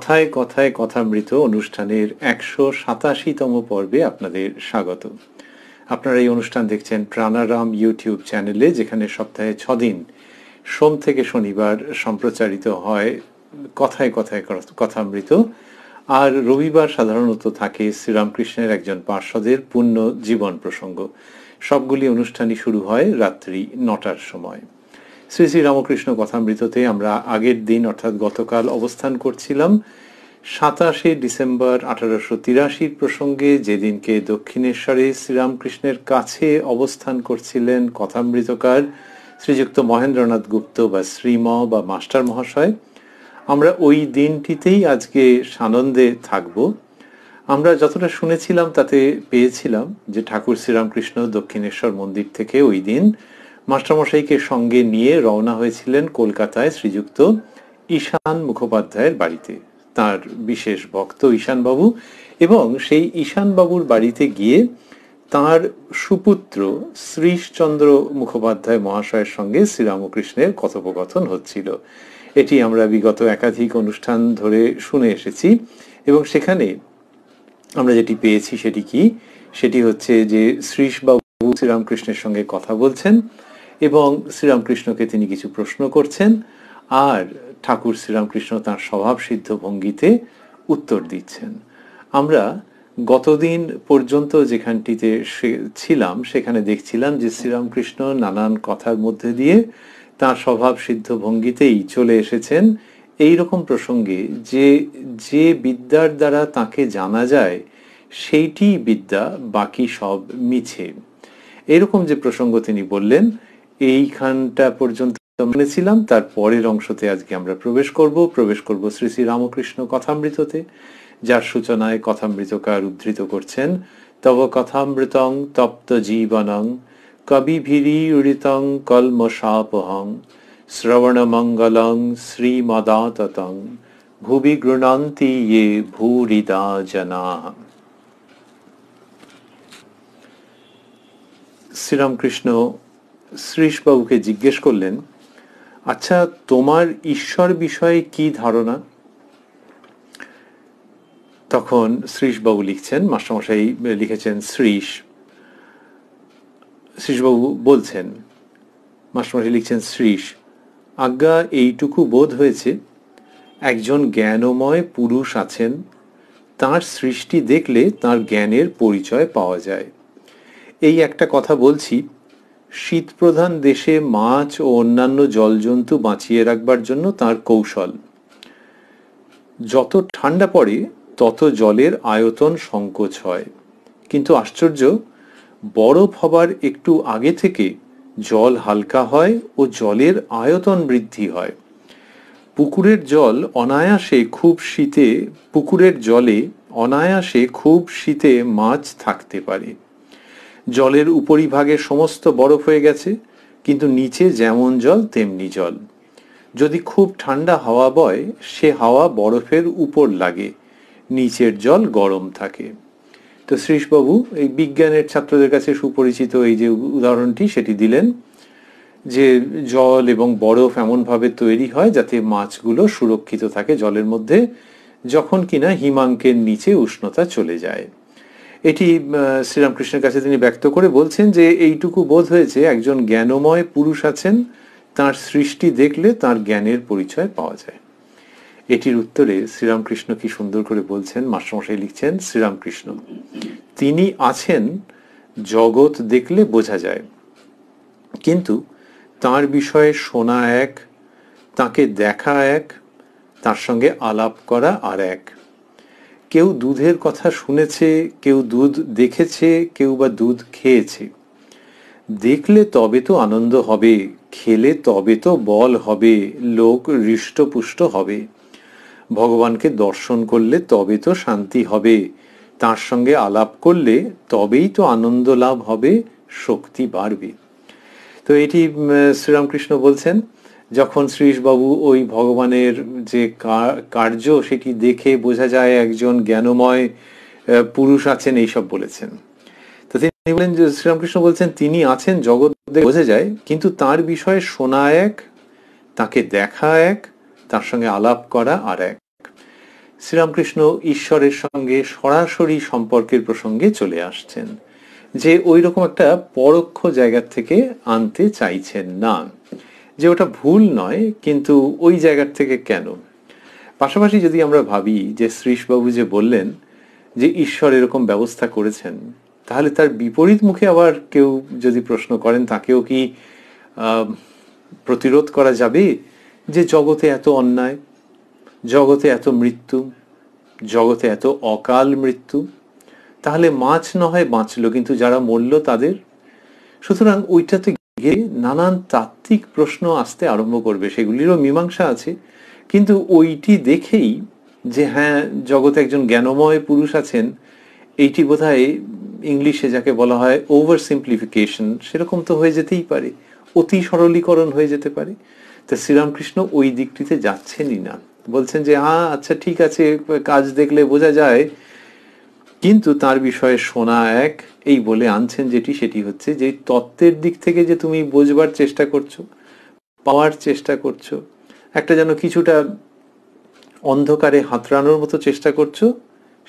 কথায় কথায় কথামৃত অনুষ্ঠানের একশো সাতাশিতম পর্বে আপনাদের স্বাগত আপনারা এই অনুষ্ঠান দেখছেন প্রাণারাম ইউটিউব চ্যানেলে যেখানে সপ্তাহে ছদিন সোম থেকে শনিবার সম্প্রচারিত হয় কথায় কথায় কথামৃত আর রবিবার সাধারণত থাকে শ্রীরামকৃষ্ণের একজন পার্ষদের পূর্ণ জীবন প্রসঙ্গ সবগুলি অনুষ্ঠানই শুরু হয় রাত্রি নটার সময় শ্রী শ্রী রামকৃষ্ণ কথামৃততে আমরা আগের দিন অর্থাৎ গতকাল অবস্থান করছিলাম সাতাশে ডিসেম্বর আঠারোশো তিরাশির প্রসঙ্গে যেদিনকে দক্ষিণেশ্বরে শ্রীরামকৃষ্ণের কাছে অবস্থান করছিলেন কথামৃতকার শ্রীযুক্ত মহেন্দ্রনাথ গুপ্ত বা শ্রীম বা মাস্টার মহাশয় আমরা ওই দিনটিতেই আজকে সানন্দে থাকব আমরা যতটা শুনেছিলাম তাতে পেয়েছিলাম যে ঠাকুর শ্রীরামকৃষ্ণ দক্ষিণেশ্বর মন্দির থেকে ওই দিন মাস্টারমশাইকে সঙ্গে নিয়ে রওনা হয়েছিলেন কলকাতায় শ্রীযুক্ত ঈশান মুখোপাধ্যায়ের বাড়িতে তার বিশেষ ভক্ত ঈশানবাবু এবং সেই ঈশানবাবুর বাড়িতে গিয়ে তার সুপুত্র শ্রীশচন্দ্র মুখোপাধ্যায় মহাশয়ের সঙ্গে শ্রীরামকৃষ্ণের কথোপকথন হচ্ছিল এটি আমরা বিগত একাধিক অনুষ্ঠান ধরে শুনে এসেছি এবং সেখানে আমরা যেটি পেয়েছি সেটি কি সেটি হচ্ছে যে শ্রীশবাবু শ্রীরামকৃষ্ণের সঙ্গে কথা বলছেন এবং শ্রীরামকৃষ্ণকে তিনি কিছু প্রশ্ন করছেন আর ঠাকুর শ্রীরামকৃষ্ণ তার স্বভাবসিদ্ধ ভঙ্গিতে উত্তর দিচ্ছেন আমরা গতদিন পর্যন্ত যেখানটিতে ছিলাম সেখানে দেখছিলাম যে শ্রীরামকৃষ্ণ নানান কথার মধ্যে দিয়ে তার স্বভাব সিদ্ধ ভঙ্গিতেই চলে এসেছেন এই রকম প্রসঙ্গে যে যে বিদ্যার দ্বারা তাকে জানা যায় সেইটি বিদ্যা বাকি সব মিছে এরকম যে প্রসঙ্গ তিনি বললেন এইখানটা পর্যন্ত শুনেছিলাম তার পরের অংশতে আজকে আমরা প্রবেশ করব প্রবেশ করব শ্রী শ্রী রামকৃষ্ণ কথামৃততে যার সূচনায় কথামৃতকার উদ্ধৃত করছেন তব কথামৃতং তপ্ত জীবনং কবিভিরীড়িতং কলমশাপহং শ্রবণমঙ্গলং শ্রীমদাততং ভুবি গৃণান্তি ইয়ে ভূরিদা জনা শ্রীরামকৃষ্ণ শ্রীশবাবুকে জিজ্ঞেস করলেন আচ্ছা তোমার ঈশ্বর বিষয়ে কি ধারণা তখন শ্রীশবাবু লিখছেন মাস্টারমশাই লিখেছেন শ্রীশ শ্রীশবাবু বলছেন মাস্টারমশাই লিখছেন শ্রীশ আজ্ঞা এইটুকু বোধ হয়েছে একজন জ্ঞানময় পুরুষ আছেন তার সৃষ্টি দেখলে তার জ্ঞানের পরিচয় পাওয়া যায় এই একটা কথা বলছি শীতপ্রধান দেশে মাছ ও অন্যান্য জলজন্তু বাঁচিয়ে রাখবার জন্য তার কৌশল যত ঠান্ডা পড়ে তত জলের আয়তন সংকোচ হয় কিন্তু আশ্চর্য বরফ হবার একটু আগে থেকে জল হালকা হয় ও জলের আয়তন বৃদ্ধি হয় পুকুরের জল অনায়াসে খুব শীতে পুকুরের জলে অনায়াসে খুব শীতে মাছ থাকতে পারে জলের উপরিভাগে সমস্ত বরফ হয়ে গেছে কিন্তু নিচে যেমন জল তেমনি জল যদি খুব ঠান্ডা হাওয়া বয় সে হাওয়া বরফের উপর লাগে নিচের জল গরম থাকে তো শ্রীশবাবু এই বিজ্ঞানের ছাত্রদের কাছে সুপরিচিত এই যে উদাহরণটি সেটি দিলেন যে জল এবং বরফ এমনভাবে তৈরি হয় যাতে মাছগুলো সুরক্ষিত থাকে জলের মধ্যে যখন কিনা হিমাঙ্কের নিচে উষ্ণতা চলে যায় এটি শ্রীরামকৃষ্ণের কাছে তিনি ব্যক্ত করে বলছেন যে এইটুকু বোধ হয়েছে একজন জ্ঞানময় পুরুষ আছেন তার সৃষ্টি দেখলে তার জ্ঞানের পরিচয় পাওয়া যায় এটির উত্তরে শ্রীরামকৃষ্ণ কি সুন্দর করে বলছেন মাস্টারমশাই লিখছেন শ্রীরামকৃষ্ণ তিনি আছেন জগৎ দেখলে বোঝা যায় কিন্তু তার বিষয়ে শোনা এক তাকে দেখা এক তার সঙ্গে আলাপ করা আর এক কেউ দুধের কথা শুনেছে কেউ দুধ দেখেছে কেউ বা দুধ খেয়েছে দেখলে তবে তো আনন্দ হবে খেলে তবে তো বল হবে লোক হৃষ্টপুষ্ট হবে ভগবানকে দর্শন করলে তবে তো শান্তি হবে তার সঙ্গে আলাপ করলে তবেই তো আনন্দ লাভ হবে শক্তি বাড়বে তো এটি শ্রীরামকৃষ্ণ বলছেন যখন শ্রীশবাবু ওই ভগবানের যে কার্য সেটি দেখে বোঝা যায় একজন জ্ঞানময় পুরুষ আছেন এইসব বলেছেন তো তিনি বলেন যে শ্রীরামকৃষ্ণ বলছেন তিনি আছেন জগৎ বোঝা যায় কিন্তু তার বিষয়ে শোনা এক তাকে দেখা এক তার সঙ্গে আলাপ করা আর এক শ্রীরামকৃষ্ণ ঈশ্বরের সঙ্গে সরাসরি সম্পর্কের প্রসঙ্গে চলে আসছেন যে ওই রকম একটা পরোক্ষ জায়গা থেকে আনতে চাইছেন না যে ওটা ভুল নয় কিন্তু ওই জায়গার থেকে কেন পাশাপাশি যদি আমরা ভাবি যে শ্রীশবাবু যে বললেন যে ঈশ্বর এরকম ব্যবস্থা করেছেন তাহলে তার বিপরীত মুখে আবার কেউ যদি প্রশ্ন করেন তাকেও কি প্রতিরোধ করা যাবে যে জগতে এত অন্যায় জগতে এত মৃত্যু জগতে এত অকাল মৃত্যু তাহলে মাছ না হয় বাঁচল কিন্তু যারা মরল তাদের সুতরাং ওইটাতে গিয়ে নানান তাত্ত্বিক প্রশ্ন আসতে আরম্ভ করবে সেগুলিরও মীমাংসা আছে কিন্তু ওইটি দেখেই যে হ্যাঁ জগতে একজন জ্ঞানময় পুরুষ আছেন এইটি বোধ ইংলিশে যাকে বলা হয় ওভার সিম্পলিফিকেশন সেরকম তো হয়ে যেতেই পারে অতি সরলীকরণ হয়ে যেতে পারে তো শ্রীরামকৃষ্ণ ওই দিকটিতে যাচ্ছেনই না বলছেন যে হ্যাঁ আচ্ছা ঠিক আছে কাজ দেখলে বোঝা যায় কিন্তু তার বিষয়ে শোনা এক এই বলে আনছেন যেটি সেটি হচ্ছে যে তত্ত্বের দিক থেকে যে তুমি বোঝবার চেষ্টা করছো পাওয়ার চেষ্টা করছো একটা যেন কিছুটা অন্ধকারে হাতড়ানোর মতো চেষ্টা করছো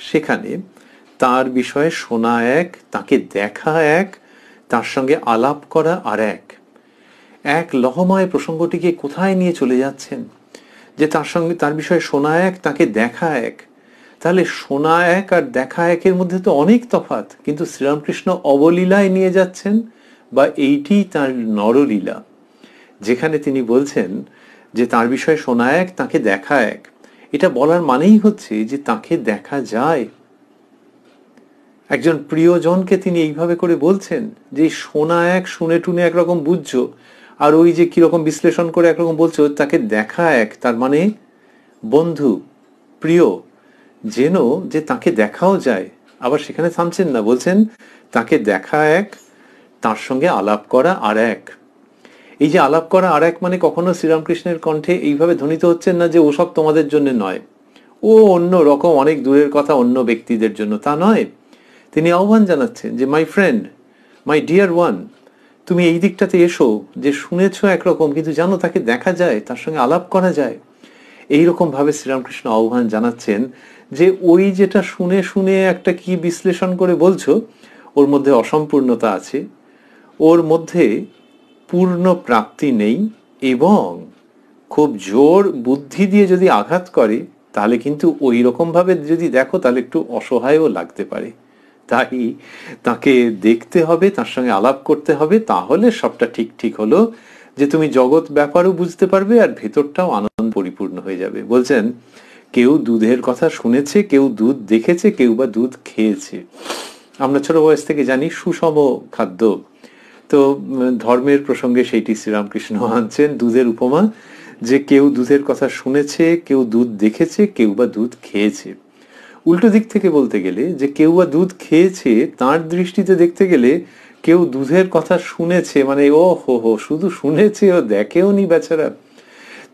সেখানে তার বিষয়ে শোনা এক তাকে দেখা এক তার সঙ্গে আলাপ করা আর এক এক লহমায় প্রসঙ্গটিকে কোথায় নিয়ে চলে যাচ্ছেন যে তার সঙ্গে তার বিষয়ে শোনা এক তাকে দেখা এক তাহলে শোনা এক আর দেখা একের মধ্যে তো অনেক তফাত কিন্তু শ্রীরামকৃষ্ণ অবলীলায় নিয়ে যাচ্ছেন বা এইটি তার নরলীলা যেখানে তিনি বলছেন যে তার বিষয়ে শোনা এক তাকে দেখা এক এটা বলার মানেই হচ্ছে যে তাকে দেখা যায় একজন প্রিয়জনকে তিনি এইভাবে করে বলছেন যে শোনা এক শুনে টুনে একরকম বুঝছো আর ওই যে কিরকম বিশ্লেষণ করে একরকম বলছো তাকে দেখা এক তার মানে বন্ধু প্রিয় যেন যে তাকে দেখাও যায় আবার সেখানে থামছেন না বলছেন তাকে দেখা এক তার সঙ্গে আলাপ করা আর এক এই যে আলাপ করা আর এক মানে কখনো শ্রীরামকৃষ্ণের কণ্ঠে এইভাবে ধ্বনিত হচ্ছেন না যে ওসব তোমাদের জন্য নয় ও অন্য রকম অনেক দূরের কথা অন্য ব্যক্তিদের জন্য তা নয় তিনি আহ্বান জানাচ্ছেন যে my friend my dear one তুমি এই দিকটাতে এসো যে শুনেছ একরকম কিন্তু জানো তাকে দেখা যায় তার সঙ্গে আলাপ করা যায় এইরকমভাবে শ্রীরামকৃষ্ণ আহ্বান জানাচ্ছেন যে ওই যেটা শুনে শুনে একটা কি বিশ্লেষণ করে বলছো ওর মধ্যে অসম্পূর্ণতা আছে ওর মধ্যে পূর্ণ প্রাপ্তি নেই এবং খুব জোর বুদ্ধি দিয়ে যদি আঘাত করে তাহলে কিন্তু ওই রকমভাবে যদি দেখো তাহলে একটু অসহায়ও লাগতে পারে তাই তাকে দেখতে হবে তার সঙ্গে আলাপ করতে হবে তাহলে সবটা ঠিক ঠিক হলো যে তুমি জগৎ ব্যাপারও বুঝতে পারবে আর ভেতরটাও আনন্দ পরিপূর্ণ হয়ে যাবে বলছেন কেউ দুধের কথা শুনেছে কেউ দুধ দেখেছে কেউ বা দুধ খেয়েছে আমরা ছোট বয়স থেকে জানি সুষম খাদ্য তো ধর্মের প্রসঙ্গে সেইটি শ্রীরামকৃষ্ণ আনছেন দুধের উপমা যে কেউ দুধের কথা শুনেছে কেউ দুধ দেখেছে কেউ বা দুধ খেয়েছে উল্টো দিক থেকে বলতে গেলে যে কেউ বা দুধ খেয়েছে তার দৃষ্টিতে দেখতে গেলে কেউ দুধের কথা শুনেছে মানে ও হো হো শুধু শুনেছে ও দেখেও নি বেচারা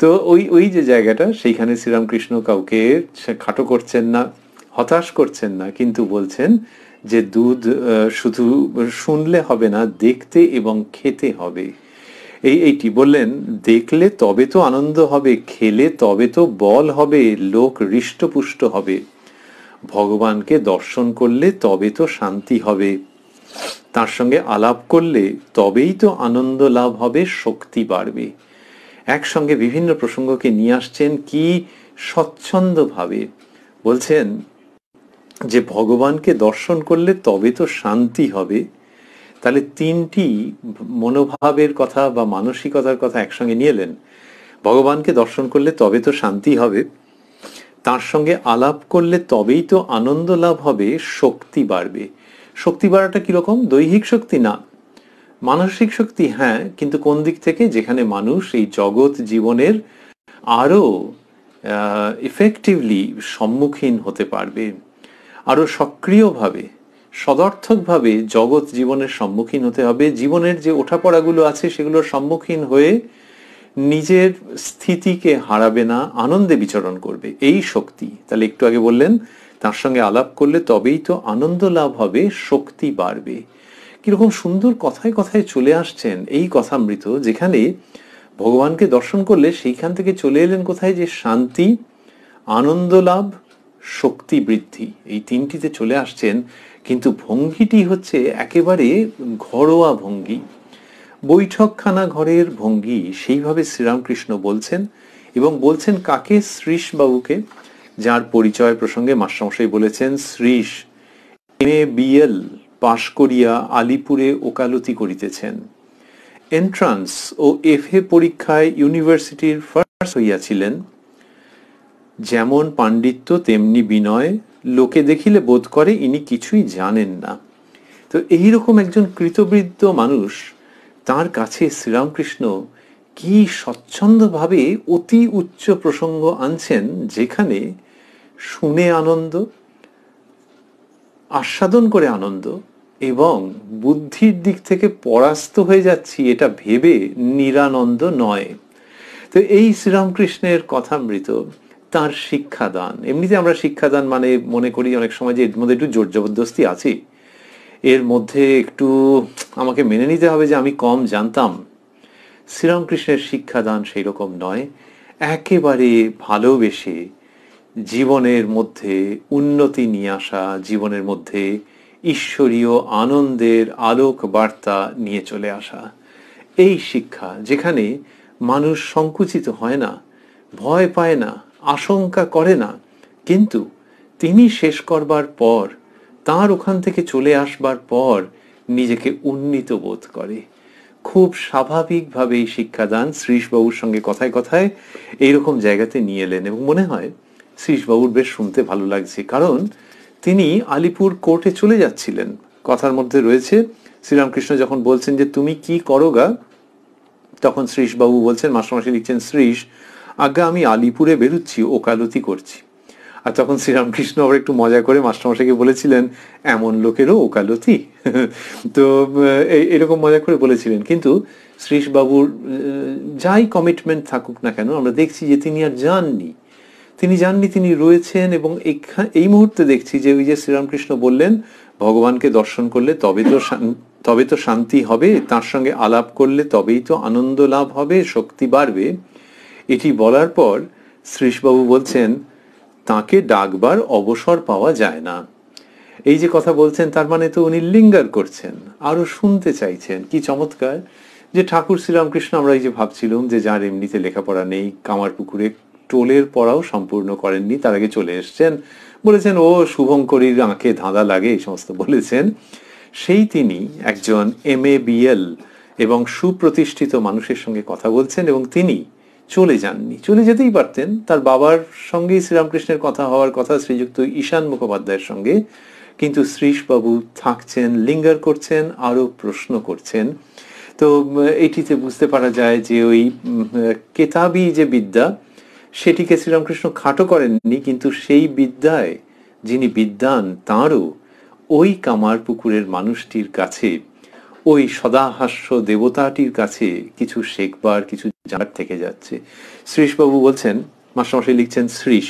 তো ওই ওই যে জায়গাটা সেইখানে শ্রীরামকৃষ্ণ কাউকে খাটো করছেন না হতাশ করছেন না কিন্তু বলছেন যে দুধ শুধু শুনলে হবে না দেখতে এবং খেতে হবে এই এইটি বললেন দেখলে তবে তো আনন্দ হবে খেলে তবে তো বল হবে লোক হৃষ্টপুষ্ট হবে ভগবানকে দর্শন করলে তবে তো শান্তি হবে তার সঙ্গে আলাপ করলে তবেই তো আনন্দ লাভ হবে শক্তি বাড়বে একসঙ্গে বিভিন্ন প্রসঙ্গকে নিয়ে আসছেন কি স্বচ্ছন্দভাবে বলছেন যে ভগবানকে দর্শন করলে তবে তো শান্তি হবে তাহলে তিনটি মনোভাবের কথা বা মানসিকতার কথা একসঙ্গে নিয়ে এলেন ভগবানকে দর্শন করলে তবে তো শান্তি হবে তার সঙ্গে আলাপ করলে তবেই তো আনন্দ লাভ হবে শক্তি বাড়বে শক্তি বাড়াটা কীরকম দৈহিক শক্তি না মানসিক শক্তি হ্যাঁ কিন্তু কোন দিক থেকে যেখানে মানুষ এই জগৎ জীবনের আরও ইফেক্টিভলি সম্মুখীন হতে পারবে আরও সক্রিয়ভাবে সদর্থকভাবে জগৎ জীবনের সম্মুখীন হতে হবে জীবনের যে ওঠাপড়াগুলো আছে সেগুলোর সম্মুখীন হয়ে নিজের স্থিতিকে হারাবে না আনন্দে বিচরণ করবে এই শক্তি তাহলে একটু আগে বললেন তার সঙ্গে আলাপ করলে তবেই তো আনন্দ লাভ হবে শক্তি বাড়বে কিরকম সুন্দর কথায় কথায় চলে আসছেন এই কথামৃত যেখানে ভগবানকে দর্শন করলে সেইখান থেকে চলে এলেন কোথায় যে শান্তি আনন্দ লাভ শক্তি বৃদ্ধি এই তিনটিতে চলে আসছেন কিন্তু ভঙ্গিটি হচ্ছে একেবারে ঘরোয়া ভঙ্গি বৈঠকখানা ঘরের ভঙ্গি সেইভাবে শ্রীরামকৃষ্ণ বলছেন এবং বলছেন কাকে বাবুকে যার পরিচয় প্রসঙ্গে মাস্টামশাই বলেছেন শ্রীশ এম এ বিএল পাশ করিয়া আলিপুরে ওকালতি করিতেছেন এন্ট্রান্স ও এফ এ পরীক্ষায় ইউনিভার্সিটির ফার্স্ট হইয়াছিলেন যেমন পাণ্ডিত্য তেমনি বিনয় লোকে দেখিলে বোধ করে ইনি কিছুই জানেন না তো এইরকম একজন কৃতবৃদ্ধ মানুষ তার কাছে শ্রীরামকৃষ্ণ কি স্বচ্ছন্দভাবে অতি উচ্চ প্রসঙ্গ আনছেন যেখানে শুনে আনন্দ আস্বাদন করে আনন্দ এবং বুদ্ধির দিক থেকে পরাস্ত হয়ে যাচ্ছি এটা ভেবে নিরানন্দ নয় তো এই শ্রীরামকৃষ্ণের কথামৃত তার শিক্ষাদান এমনিতে আমরা শিক্ষাদান মানে মনে করি অনেক সময় যে এর মধ্যে একটু জোর জবরদস্তি আছে এর মধ্যে একটু আমাকে মেনে নিতে হবে যে আমি কম জানতাম শ্রীরামকৃষ্ণের শিক্ষাদান সেই রকম নয় একেবারে ভালোবেসে জীবনের মধ্যে উন্নতি নিয়ে আসা জীবনের মধ্যে ঈশ্বরীয় আনন্দের আলোক বার্তা নিয়ে চলে আসা এই শিক্ষা যেখানে মানুষ সংকুচিত হয় না ভয় পায় না আশঙ্কা করে না কিন্তু তিনি শেষ করবার পর তার ওখান থেকে চলে আসবার পর নিজেকে উন্নীত বোধ করে খুব স্বাভাবিকভাবে এই শিক্ষাদান শ্রীশবাবুর সঙ্গে কথায় কথায় এইরকম জায়গাতে নিয়ে এলেন এবং মনে হয় শ্রীশবাবুর বেশ শুনতে ভালো লাগছে কারণ তিনি আলিপুর কোর্টে চলে যাচ্ছিলেন কথার মধ্যে রয়েছে শ্রীরামকৃষ্ণ যখন বলছেন যে তুমি কি গা তখন শ্রীশবাবু বলছেন মাসে লিখছেন শ্রীশ আজ্ঞা আমি আলিপুরে বেরুচ্ছি ওকালতি করছি আর তখন শ্রীরামকৃষ্ণ আবার একটু মজা করে মাস্টারমশাইকে বলেছিলেন এমন লোকেরও ওকালতি তো এরকম মজা করে বলেছিলেন কিন্তু শ্রীশবাবুর যাই কমিটমেন্ট থাকুক না কেন আমরা দেখছি যে তিনি আর যাননি তিনি জাননি তিনি রয়েছেন এবং এই মুহূর্তে দেখছি যে ওই যে শ্রীরামকৃষ্ণ বললেন ভগবানকে দর্শন করলে তবে তো তবে তো শান্তি হবে তার সঙ্গে আলাপ করলে তবেই তো আনন্দ লাভ হবে শক্তি বাড়বে এটি বলার পর শ্রীশবাবু বলছেন তাকে ডাকবার অবসর পাওয়া যায় না এই যে কথা বলছেন তার মানে তো উনি লিঙ্গার করছেন আরও শুনতে চাইছেন কি চমৎকার যে ঠাকুর শ্রীরামকৃষ্ণ আমরা এই যে ভাবছিলাম যে যার এমনিতে লেখাপড়া নেই কামার পুকুরে টোলের পড়াও সম্পূর্ণ করেননি তার আগে চলে এসছেন বলেছেন ও শুভঙ্করীর আঁকে ধাঁধা লাগে এই সমস্ত বলেছেন সেই তিনি একজন এম এ বিএল এবং সুপ্রতিষ্ঠিত মানুষের সঙ্গে কথা বলছেন এবং তিনি চলে যাননি চলে যেতেই পারতেন তার বাবার সঙ্গেই শ্রীরামকৃষ্ণের কথা হওয়ার কথা শ্রীযুক্ত ঈশান মুখোপাধ্যায়ের সঙ্গে কিন্তু শ্রীশবাবু থাকছেন লিঙ্গার করছেন আরও প্রশ্ন করছেন তো এটিতে বুঝতে পারা যায় যে ওই কেতাবি যে বিদ্যা সেটিকে শ্রীরামকৃষ্ণ খাটো করেননি কিন্তু সেই বিদ্যায় যিনি বিদ্যান তাঁরও ওই কামার পুকুরের মানুষটির কাছে ওই সদাহাস্য দেবতাটির কাছে কিছু শেখবার কিছু জানার থেকে যাচ্ছে শ্রীশবাবু বলছেন মাস্টারমশাই লিখছেন শ্রীশ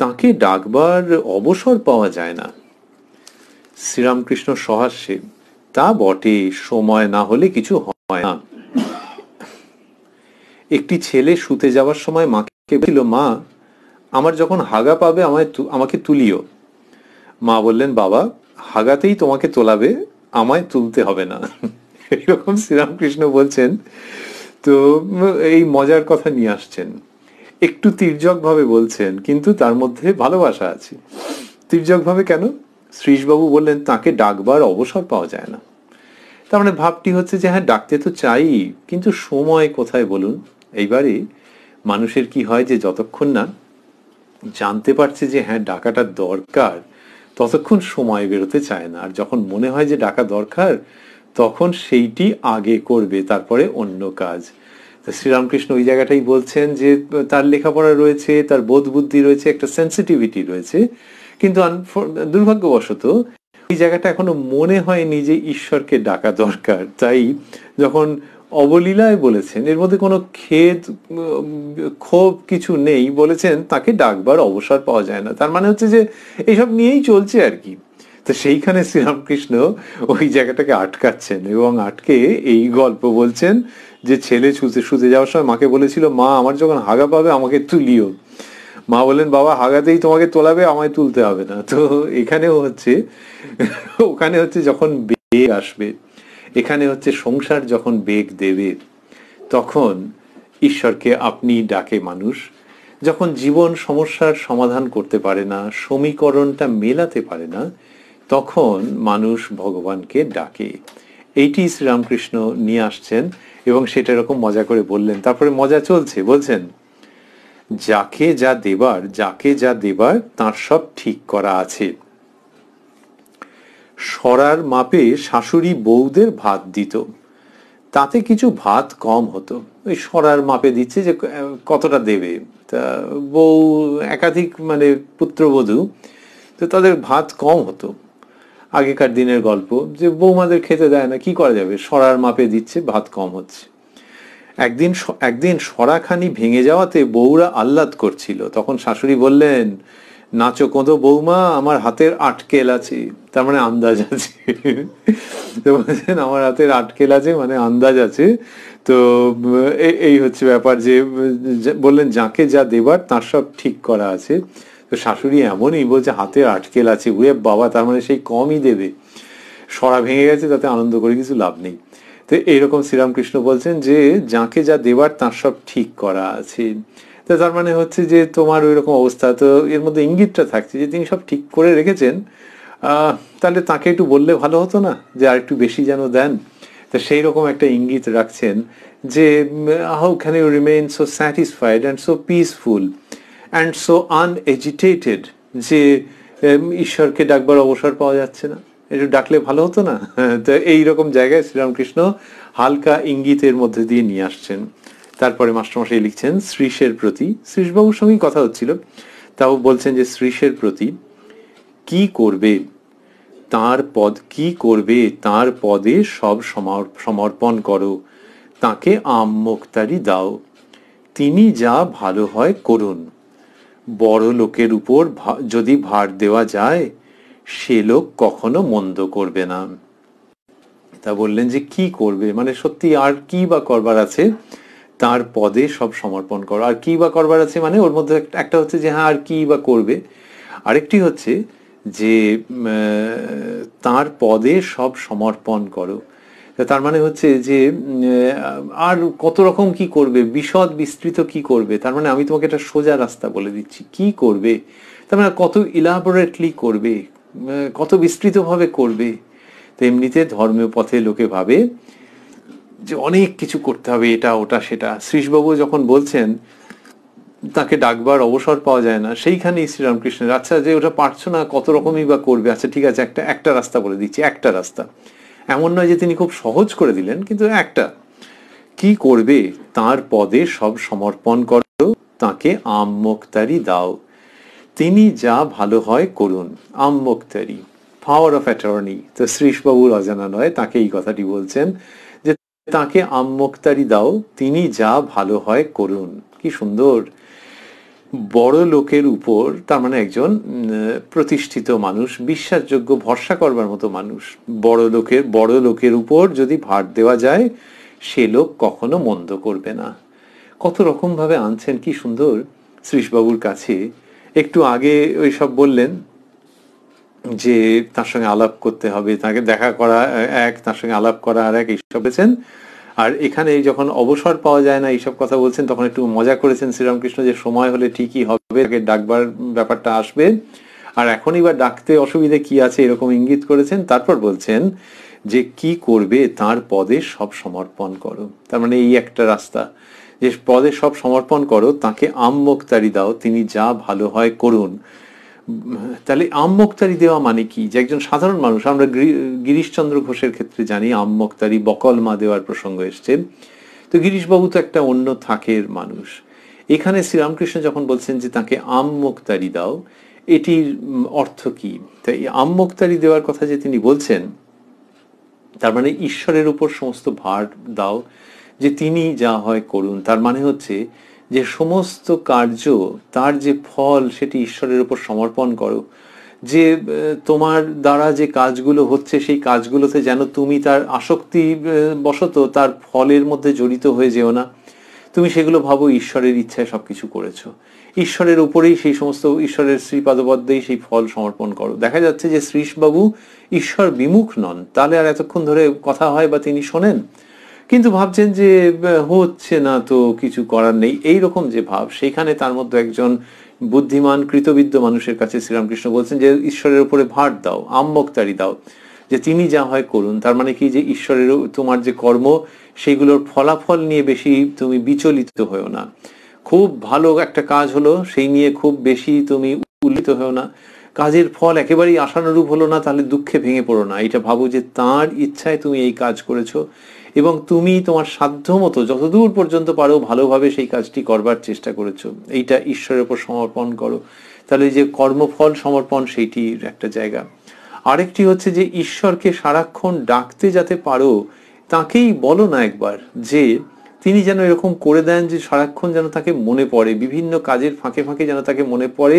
তাকে ডাকবার অবসর পাওয়া যায় না শ্রীরামকৃষ্ণ সহাস্যে তা বটে সময় না হলে কিছু হয় না একটি ছেলে শুতে যাওয়ার সময় মাকে কে বলছিল মা আমার যখন হাগা পাবে আমায় আমাকে তুলিও মা বললেন বাবা হাগাতেই তোমাকে তোলাবে আমায় তুলতে হবে না এরকম শ্রীরামকৃষ্ণ বলছেন তো এই মজার কথা নিয়ে আসছেন একটু তির্যকভাবে বলছেন কিন্তু তার মধ্যে ভালোবাসা আছে তির্যকভাবে কেন শ্রীশবাবু বললেন তাকে ডাকবার অবসর পাওয়া যায় না তার মানে ভাবটি হচ্ছে যে হ্যাঁ ডাকতে তো চাই কিন্তু সময় কোথায় বলুন এইবারে মানুষের কি হয় যে যতক্ষণ না জানতে পারছে যে হ্যাঁ ডাকাটা দরকার ততক্ষণ সময় বেরোতে চায় না আর যখন মনে হয় যে ডাকা দরকার তখন সেইটি আগে করবে তারপরে অন্য কাজ শ্রীরামকৃষ্ণ ওই জায়গাটাই বলছেন যে তার লেখাপড়া রয়েছে তার বোধ বুদ্ধি রয়েছে একটা সেন্সিটিভিটি রয়েছে কিন্তু দুর্ভাগ্যবশত এই জায়গাটা এখনো মনে হয়নি যে ঈশ্বরকে ডাকা দরকার তাই যখন অবলীলায় বলেছেন এর মধ্যে কোনো খেদ ক্ষোভ কিছু নেই বলেছেন তাকে ডাকবার অবসর পাওয়া যায় না তার মানে হচ্ছে যে এইসব নিয়েই চলছে আর কি তো সেইখানে শ্রীরামকৃষ্ণ ওই জায়গাটাকে আটকাচ্ছেন এবং আটকে এই গল্প বলছেন যে ছেলে শুতে শুতে যাওয়ার সময় মাকে বলেছিল মা আমার যখন হাগা পাবে আমাকে তুলিও মা বলেন বাবা হাগাতেই তোমাকে তোলাবে আমায় তুলতে হবে না তো এখানেও হচ্ছে ওখানে হচ্ছে যখন বেগ আসবে এখানে হচ্ছে সংসার যখন বেগ দেবে তখন ঈশ্বরকে আপনি ডাকে মানুষ যখন জীবন সমস্যার সমাধান করতে পারে না সমীকরণটা মেলাতে পারে না তখন মানুষ ভগবানকে ডাকে এইটি শ্রীরামকৃষ্ণ নিয়ে আসছেন এবং সেটা এরকম মজা করে বললেন তারপরে মজা চলছে বলছেন যাকে যা দেবার যাকে যা দেবার তার সব ঠিক করা আছে সরার মাপে শাশুড়ি বউদের ভাত দিত তাতে কিছু ভাত কম হতো ওই সরার মাপে দিচ্ছে যে কতটা দেবে তা বউ একাধিক মানে পুত্রবধূ তো তাদের ভাত কম হতো আগেকার দিনের গল্প যে বৌমাদের খেতে দেয় না কি করা যাবে সরার মাপে দিচ্ছে ভাত কম হচ্ছে একদিন একদিন সরাখানি ভেঙে যাওয়াতে বউরা আহ্লাদ করছিল তখন শাশুড়ি বললেন নাচো কোঁদো বৌমা আমার হাতের আটকেল আছে তার মানে আন্দাজ আছে আমার হাতের আটকেল আছে মানে আন্দাজ আছে তো এই হচ্ছে ব্যাপার যে বললেন যাকে যা দেবার তার সব ঠিক করা আছে তো শাশুড়ি এমনই বলছে হাতের আটকেল আছে উয়ে বাবা তার মানে সেই কমই দেবে সরা ভেঙে গেছে তাতে আনন্দ করে কিছু লাভ নেই তো এইরকম শ্রীরামকৃষ্ণ বলছেন যে যাকে যা দেবার তার সব ঠিক করা আছে তো তার মানে হচ্ছে যে তোমার ওই রকম অবস্থা তো এর মধ্যে ইঙ্গিতটা থাকছে যে তিনি সব ঠিক করে রেখেছেন তাহলে তাকে একটু বললে ভালো হতো না যে আর একটু বেশি যেন দেন তো সেই রকম একটা ইঙ্গিত রাখছেন যে how can you remain so satisfied and so peaceful and so unagitated যে ঈশ্বরকে ডাকবার অবসর পাওয়া যাচ্ছে না একটু ডাকলে ভালো হতো না তো এইরকম জায়গায় শ্রীরামকৃষ্ণ হালকা ইঙ্গিতের মধ্যে দিয়ে নিয়ে আসছেন তারপরে মাস্টারমশাই লিখছেন শ্রীষের প্রতি শ্রীষবাবুর সঙ্গেই কথা হচ্ছিল তাও বলছেন যে শ্রীষের প্রতি কি করবে তার পদ কি করবে তার পদে সব সমর্পণ করো তাকে আমি দাও তিনি যা ভালো হয় করুন বড় লোকের উপর যদি ভার দেওয়া যায় সে লোক কখনো মন্দ করবে না তা বললেন যে কি করবে মানে সত্যি আর কি বা করবার আছে তার পদে সব সমর্পণ করো আর কি বা করবার আছে মানে ওর মধ্যে একটা হচ্ছে যে হ্যাঁ আর কি বা করবে আরেকটি হচ্ছে যে তার পদে সব সমর্পণ করো তার মানে হচ্ছে যে আর কত রকম কি করবে বিশদ বিস্তৃত কি করবে তার মানে আমি তোমাকে একটা সোজা রাস্তা বলে দিচ্ছি কি করবে তার মানে কত ইলাবোরেটলি করবে কত বিস্তৃতভাবে করবে তো এমনিতে ধর্মীয় পথে লোকে ভাবে যে অনেক কিছু করতে হবে এটা ওটা সেটা শ্রীশবাবু যখন বলছেন তাকে ডাকবার অবসর পাওয়া যায় না সেইখানেই শ্রীরামকৃষ্ণের আচ্ছা যে ওটা পারছো না কত রকমই বা করবে আচ্ছা ঠিক আছে একটা একটা রাস্তা বলে দিচ্ছি একটা রাস্তা এমন নয় যে তিনি খুব সহজ করে দিলেন কিন্তু একটা কি করবে তার পদে সব সমর্পণ করো তাকে আমি দাও তিনি যা ভালো হয় করুন আমি পাওয়ার অফ অ্যাটর্নি তো শ্রীশবাবুর অজানা নয় তাকে এই কথাটি বলছেন তাকে আমি দাও তিনি যা ভালো হয় করুন কি সুন্দর বড় লোকের উপর তার মানে একজন প্রতিষ্ঠিত মানুষ বিশ্বাসযোগ্য ভরসা করবার মতো মানুষ বড় লোকের বড় লোকের উপর যদি ভার দেওয়া যায় সে লোক কখনো মন্দ করবে না কত রকমভাবে আনছেন কি সুন্দর শ্রীশবাবুর কাছে একটু আগে ওই সব বললেন যে তার সঙ্গে আলাপ করতে হবে তাকে দেখা করা এক তার সঙ্গে আলাপ করা আর এক এইসব আর এখানে যখন অবসর পাওয়া যায় না এইসব কথা বলছেন তখন একটু মজা করেছেন শ্রীরামকৃষ্ণ যে সময় হলে ঠিকই হবে তাকে ডাকবার ব্যাপারটা আসবে আর এখনই বা ডাকতে অসুবিধে কি আছে এরকম ইঙ্গিত করেছেন তারপর বলছেন যে কি করবে তার পদে সব সমর্পণ করো তার মানে এই একটা রাস্তা যে পদে সব সমর্পণ করো তাকে আমমোক্তারি দাও তিনি যা ভালো হয় করুন তাহলে আমমোক্তারি দেওয়া মানে কি যে একজন সাধারণ মানুষ আমরা গিরিশচন্দ্র ঘোষের ক্ষেত্রে জানি বকল বকলমা দেওয়ার প্রসঙ্গ এসছে তো গিরিশবাবু তো একটা অন্য থাকের মানুষ এখানে শ্রীরামকৃষ্ণ যখন বলছেন যে তাকে আমমোক্তারি দাও এটির অর্থ কি তাই আমমোক্তারি দেওয়ার কথা যে তিনি বলছেন তার মানে ঈশ্বরের উপর সমস্ত ভার দাও যে তিনি যা হয় করুন তার মানে হচ্ছে যে সমস্ত কার্য তার যে ফল সেটি ঈশ্বরের উপর সমর্পণ করো যে তোমার দ্বারা যে কাজগুলো হচ্ছে সেই কাজগুলোতে যেন তুমি তার আসক্তি বশত তার ফলের মধ্যে জড়িত হয়ে যেও না তুমি সেগুলো ভাবো ঈশ্বরের ইচ্ছায় সব কিছু করেছো ঈশ্বরের উপরেই সেই সমস্ত ঈশ্বরের শ্রীপাদপদ্মেই সেই ফল সমর্পণ করো দেখা যাচ্ছে যে শ্রীশবাবু ঈশ্বর বিমুখ নন তাহলে আর এতক্ষণ ধরে কথা হয় বা তিনি শোনেন কিন্তু ভাবছেন যে হচ্ছে না তো কিছু করার নেই এই রকম যে ভাব সেখানে তার মধ্যে একজন বুদ্ধিমান কৃতবিদ্য মানুষের কাছে শ্রীরামকৃষ্ণ বলছেন যে ঈশ্বরের উপরে ভার দাও আম্বক্তারি দাও যে তিনি যা হয় করুন তার মানে কি যে ঈশ্বরের তোমার যে কর্ম সেইগুলোর ফলাফল নিয়ে বেশি তুমি বিচলিত হয়েও না খুব ভালো একটা কাজ হলো সেই নিয়ে খুব বেশি তুমি উল্লিত হয়েও না কাজের ফল একেবারেই আশানুরূপ হলো না তাহলে দুঃখে ভেঙে পড়ো না এটা ভাবো যে তার ইচ্ছায় তুমি এই কাজ করেছো এবং তুমি তোমার সাধ্য মতো যতদূর পর্যন্ত পারো ভালোভাবে সেই কাজটি করবার চেষ্টা করেছো এইটা ঈশ্বরের উপর সমর্পণ করো তাহলে যে কর্মফল সমর্পণ সেইটির একটা জায়গা আরেকটি হচ্ছে যে ঈশ্বরকে সারাক্ষণ ডাকতে যাতে পারো তাকেই বলো না একবার যে তিনি যেন এরকম করে দেন যে সারাক্ষণ যেন তাকে মনে পড়ে বিভিন্ন কাজের ফাঁকে ফাঁকে যেন তাকে মনে পড়ে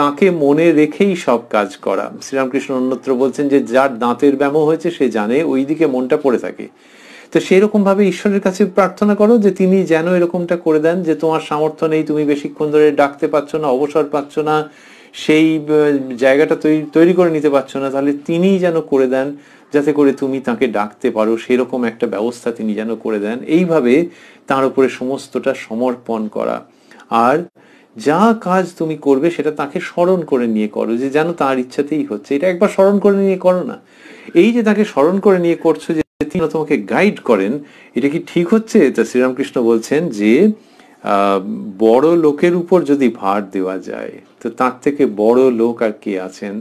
তাকে মনে রেখেই সব কাজ করা শ্রীরামকৃষ্ণ অন্যত্র বলছেন যে যার দাঁতের ব্যামো হয়েছে সে জানে ওই দিকে মনটা পড়ে থাকে তো সেরকম ভাবে ঈশ্বরের কাছে প্রার্থনা করো যে তিনি যেন এরকমটা করে দেন যে তোমার সামর্থ্য নেই তুমি বেশিক্ষণ ধরে ডাকতে পারছো না অবসর পাচ্ছ না সেই জায়গাটা তৈরি করে নিতে পারছো না তাহলে তিনি যেন করে দেন যাতে করে তুমি তাকে ডাকতে পারো সেরকম একটা ব্যবস্থা তিনি যেন করে দেন এইভাবে তার উপরে সমস্তটা সমর্পণ করা আর যা কাজ তুমি করবে সেটা তাকে স্মরণ করে নিয়ে করো যে যেন তার ইচ্ছাতেই হচ্ছে এটা একবার স্মরণ করে নিয়ে করো না এই যে তাকে স্মরণ করে নিয়ে করছো যে তিনি তোমাকে গাইড করেন এটা কি ঠিক হচ্ছে তা শ্রীরামকৃষ্ণ বলছেন যে বড় লোকের উপর যদি ভার দেওয়া যায় তো তার থেকে বড় লোক আর কে আছেন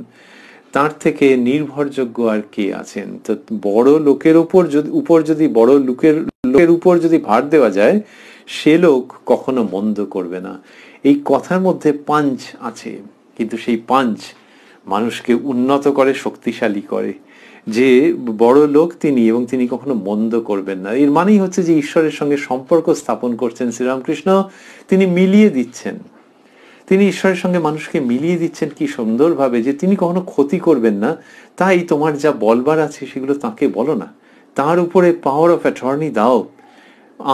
তার থেকে নির্ভরযোগ্য আর কে আছেন তো বড় লোকের উপর যদি উপর যদি বড় লোকের লোকের উপর যদি ভার দেওয়া যায় সে লোক কখনো মন্দ করবে না এই কথার মধ্যে পাঞ্চ আছে কিন্তু সেই পাঞ্চ মানুষকে উন্নত করে শক্তিশালী করে যে বড় লোক তিনি এবং তিনি কখনো মন্দ করবেন না এর মানেই হচ্ছে যে ঈশ্বরের সঙ্গে সম্পর্ক স্থাপন করছেন শ্রীরামকৃষ্ণ তিনি মিলিয়ে দিচ্ছেন তিনি ঈশ্বরের সঙ্গে মানুষকে মিলিয়ে দিচ্ছেন কি সুন্দরভাবে যে তিনি কখনো ক্ষতি করবেন না তাই তোমার যা বলবার আছে সেগুলো তাকে বলো না তার উপরে পাওয়ার অফ অ্যাটর্নি দাও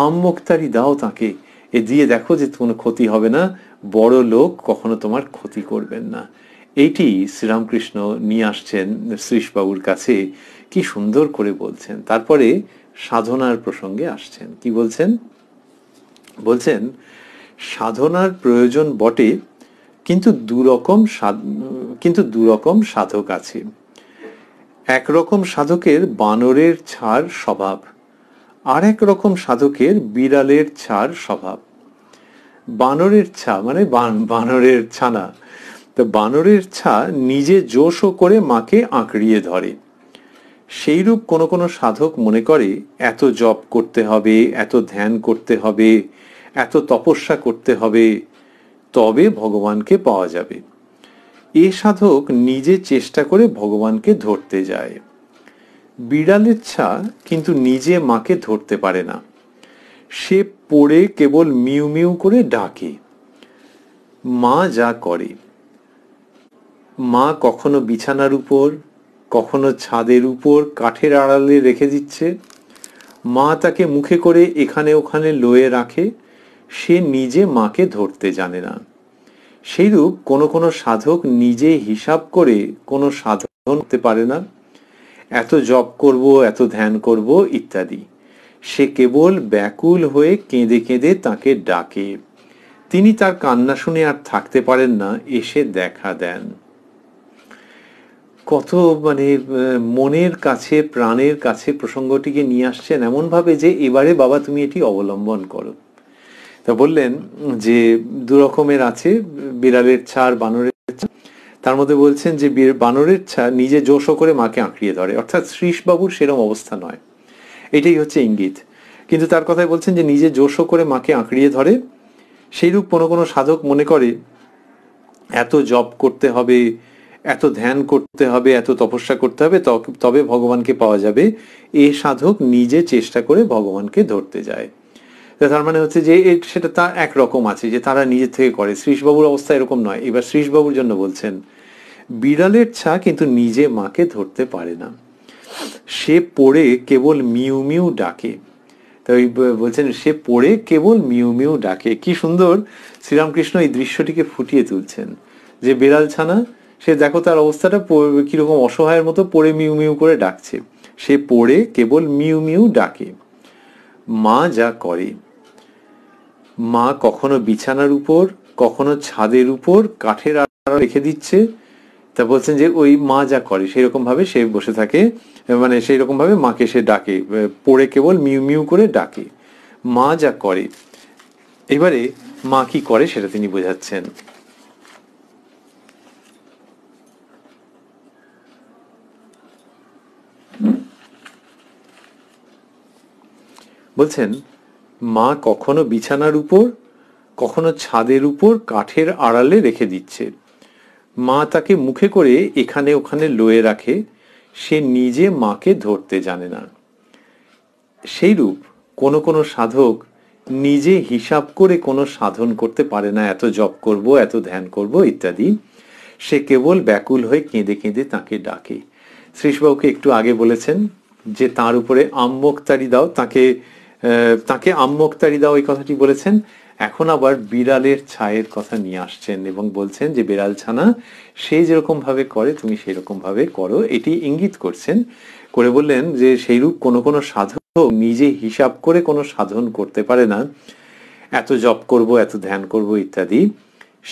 আমি দাও তাকে এ দিয়ে দেখো যে কোনো ক্ষতি হবে না বড় লোক কখনো তোমার ক্ষতি করবেন না এইটি শ্রীরামকৃষ্ণ নিয়ে আসছেন শ্রীশবাবুর কাছে কি সুন্দর করে বলছেন তারপরে সাধনার প্রসঙ্গে আসছেন কি বলছেন বলছেন সাধনার প্রয়োজন বটে কিন্তু দুরকম কিন্তু দুরকম সাধক আছে একরকম সাধকের বানরের ছাড় স্বভাব আর এক রকম সাধকের বিড়ালের ছাড় স্বভাব বানরের ছা মানে বানরের ছানা তা বানরের ছা নিজে জোশও করে মাকে আঁকড়িয়ে ধরে সেইরূপ কোনো কোনো সাধক মনে করে এত জপ করতে হবে এত ধ্যান করতে হবে এত তপস্যা করতে হবে তবে ভগবানকে পাওয়া যাবে এ সাধক নিজে চেষ্টা করে ভগবানকে ধরতে যায় বিড়ালের ছা কিন্তু নিজে মাকে ধরতে পারে না সে পড়ে কেবল মিউ মিউ করে ডাকে মা যা করে মা কখনো বিছানার উপর কখনো ছাদের উপর কাঠের আড়ালে রেখে দিচ্ছে মা তাকে মুখে করে এখানে ওখানে লয়ে রাখে সে নিজে মাকে ধরতে জানে না সেইরূপ কোনো কোনো সাধক নিজে হিসাব করে কোনো সাধন করতে পারে না এত জপ করব এত ধ্যান করব ইত্যাদি সে কেবল ব্যাকুল হয়ে কেঁদে কেঁদে তাকে ডাকে তিনি তার কান্না শুনে আর থাকতে পারেন না এসে দেখা দেন কত মানে মনের কাছে প্রাণের কাছে প্রসঙ্গটিকে নিয়ে আসছেন এমনভাবে যে এবারে বাবা তুমি এটি অবলম্বন করো তা বললেন যে দুরকমের আছে বিড়ালের ছাড় বানরের তার মধ্যে বলছেন যে বানরের ছাড় নিজে জোশ করে মাকে আঁকড়িয়ে ধরে অর্থাৎ শ্রীশবাবুর সেরম অবস্থা নয় এটাই হচ্ছে ইঙ্গিত কিন্তু তার কথায় বলছেন যে নিজে জোশ করে মাকে আঁকড়িয়ে ধরে সেইরূপ কোনো কোনো সাধক মনে করে এত জব করতে হবে এত ধ্যান করতে হবে এত তপস্যা করতে হবে তবে ভগবানকে পাওয়া যাবে এ সাধক নিজে চেষ্টা করে ভগবানকে ধরতে যায় তার মানে হচ্ছে যে সেটা তা একরকম আছে যে তারা নিজের থেকে করে শ্রীশবাবুর অবস্থা এরকম নয় এবার শ্রীশবাবুর জন্য বলছেন বিড়ালের ছা কিন্তু নিজে মাকে ধরতে পারে না সে পড়ে কেবল মিউ মিউ ডাকে তাই বলছেন সে পড়ে কেবল মিউ মিউ ডাকে কি সুন্দর শ্রীরামকৃষ্ণ এই দৃশ্যটিকে ফুটিয়ে তুলছেন যে বিড়াল ছানা সে দেখো তার অবস্থাটা কীরকম অসহায়ের মতো পড়ে মিউ মিউ করে ডাকছে সে পড়ে কেবল মিউ মিউ ডাকে মা যা করে মা কখনো বিছানার উপর কখনো ছাদের উপর কাঠের আড়া রেখে দিচ্ছে তা বলছেন যে ওই মা যা করে সেই ভাবে সে বসে থাকে মানে সেই ভাবে মাকে সে ডাকে পড়ে কেবল মিউ মিউ করে ডাকে মা যা করে এবারে মা কি করে সেটা তিনি বোঝাচ্ছেন বলছেন মা কখনো বিছানার উপর কখনো ছাদের উপর কাঠের আড়ালে রেখে দিচ্ছে মা তাকে মুখে করে এখানে ওখানে লয়ে রাখে সে নিজে মাকে ধরতে জানে না সেইরূপ কোনো কোনো সাধক নিজে হিসাব করে কোনো সাধন করতে পারে না এত জপ করব এত ধ্যান করব ইত্যাদি সে কেবল ব্যাকুল হয়ে কেঁদে কেঁদে তাকে ডাকে শ্রীশবাবুকে একটু আগে বলেছেন যে তার উপরে আম্মোক্তারি দাও তাকে তাকে আম্মোক্তারিদা ওই কথাটি বলেছেন এখন আবার বিড়ালের ছায়ের কথা নিয়ে আসছেন এবং বলছেন যে বিড়াল ছানা সেই যেরকম ভাবে করে তুমি সেই রকম ভাবে করো এটি ইঙ্গিত করছেন করে বললেন যে সেইরূপ কোনো কোনো সাধক নিজে হিসাব করে কোনো সাধন করতে পারে না এত জপ করব এত ধ্যান করব ইত্যাদি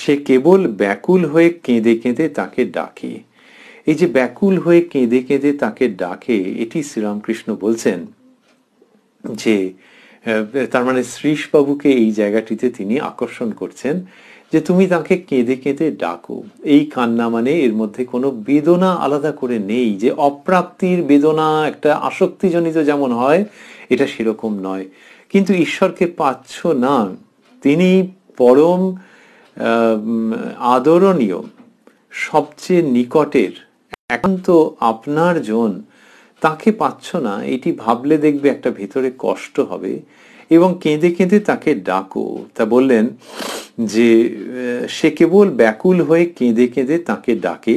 সে কেবল ব্যাকুল হয়ে কেঁদে কেঁদে তাকে ডাকে এই যে ব্যাকুল হয়ে কেঁদে কেঁদে তাকে ডাকে এটি শ্রীরামকৃষ্ণ বলছেন যে তার মানে শ্রীশবাবুকে এই জায়গাটিতে তিনি আকর্ষণ করছেন যে তুমি তাকে কেঁদে কেঁদে ডাকো এই কান্না মানে এর মধ্যে কোনো বেদনা আলাদা করে নেই যে অপ্রাপ্তির বেদনা একটা আসক্তিজনিত যেমন হয় এটা সেরকম নয় কিন্তু ঈশ্বরকে পাচ্ছ না তিনি পরম আদরণীয় সবচেয়ে নিকটের একান্ত আপনার জন তাকে পাচ্ছ না এটি ভাবলে দেখবে একটা ভিতরে কষ্ট হবে এবং কেঁদে কেঁদে তাকে ডাকো তা বললেন যে সে কেবল ব্যাকুল হয়ে কেঁদে কেঁদে তাকে ডাকে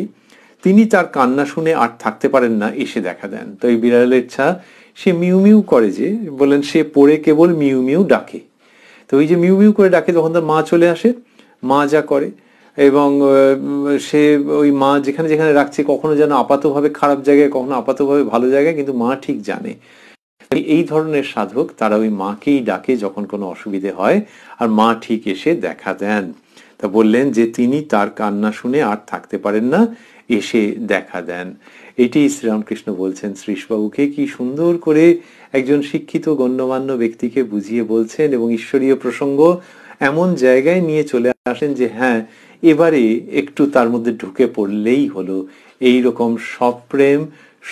তিনি তার কান্না শুনে আর থাকতে পারেন না এসে দেখা দেন তো এই বিড়ালের ইচ্ছা সে মিউ মিউ করে যে বলেন সে পড়ে কেবল মিউ মিউ ডাকে তো ওই যে মিউ মিউ করে ডাকে তখন তার মা চলে আসে মা যা করে এবং সে ওই মা যেখানে যেখানে রাখছে কখনো যেন আপাতভাবে খারাপ জায়গায় কখনো আপাতভাবে ভালো জায়গায় কিন্তু মা ঠিক জানে এই ধরনের সাধক তারা ওই মাকেই ডাকে যখন কোনো অসুবিধে হয় আর মা ঠিক এসে দেখা দেন তা বললেন যে তিনি তার কান্না শুনে আর থাকতে পারেন না এসে দেখা দেন এটি শ্রীরামকৃষ্ণ বলছেন শ্রীশবাবুকে কি সুন্দর করে একজন শিক্ষিত গণ্যমান্য ব্যক্তিকে বুঝিয়ে বলছেন এবং ঈশ্বরীয় প্রসঙ্গ এমন জায়গায় নিয়ে চলে আসেন যে হ্যাঁ এবারে একটু তার মধ্যে ঢুকে পড়লেই হলো এই রকম সপ্রেম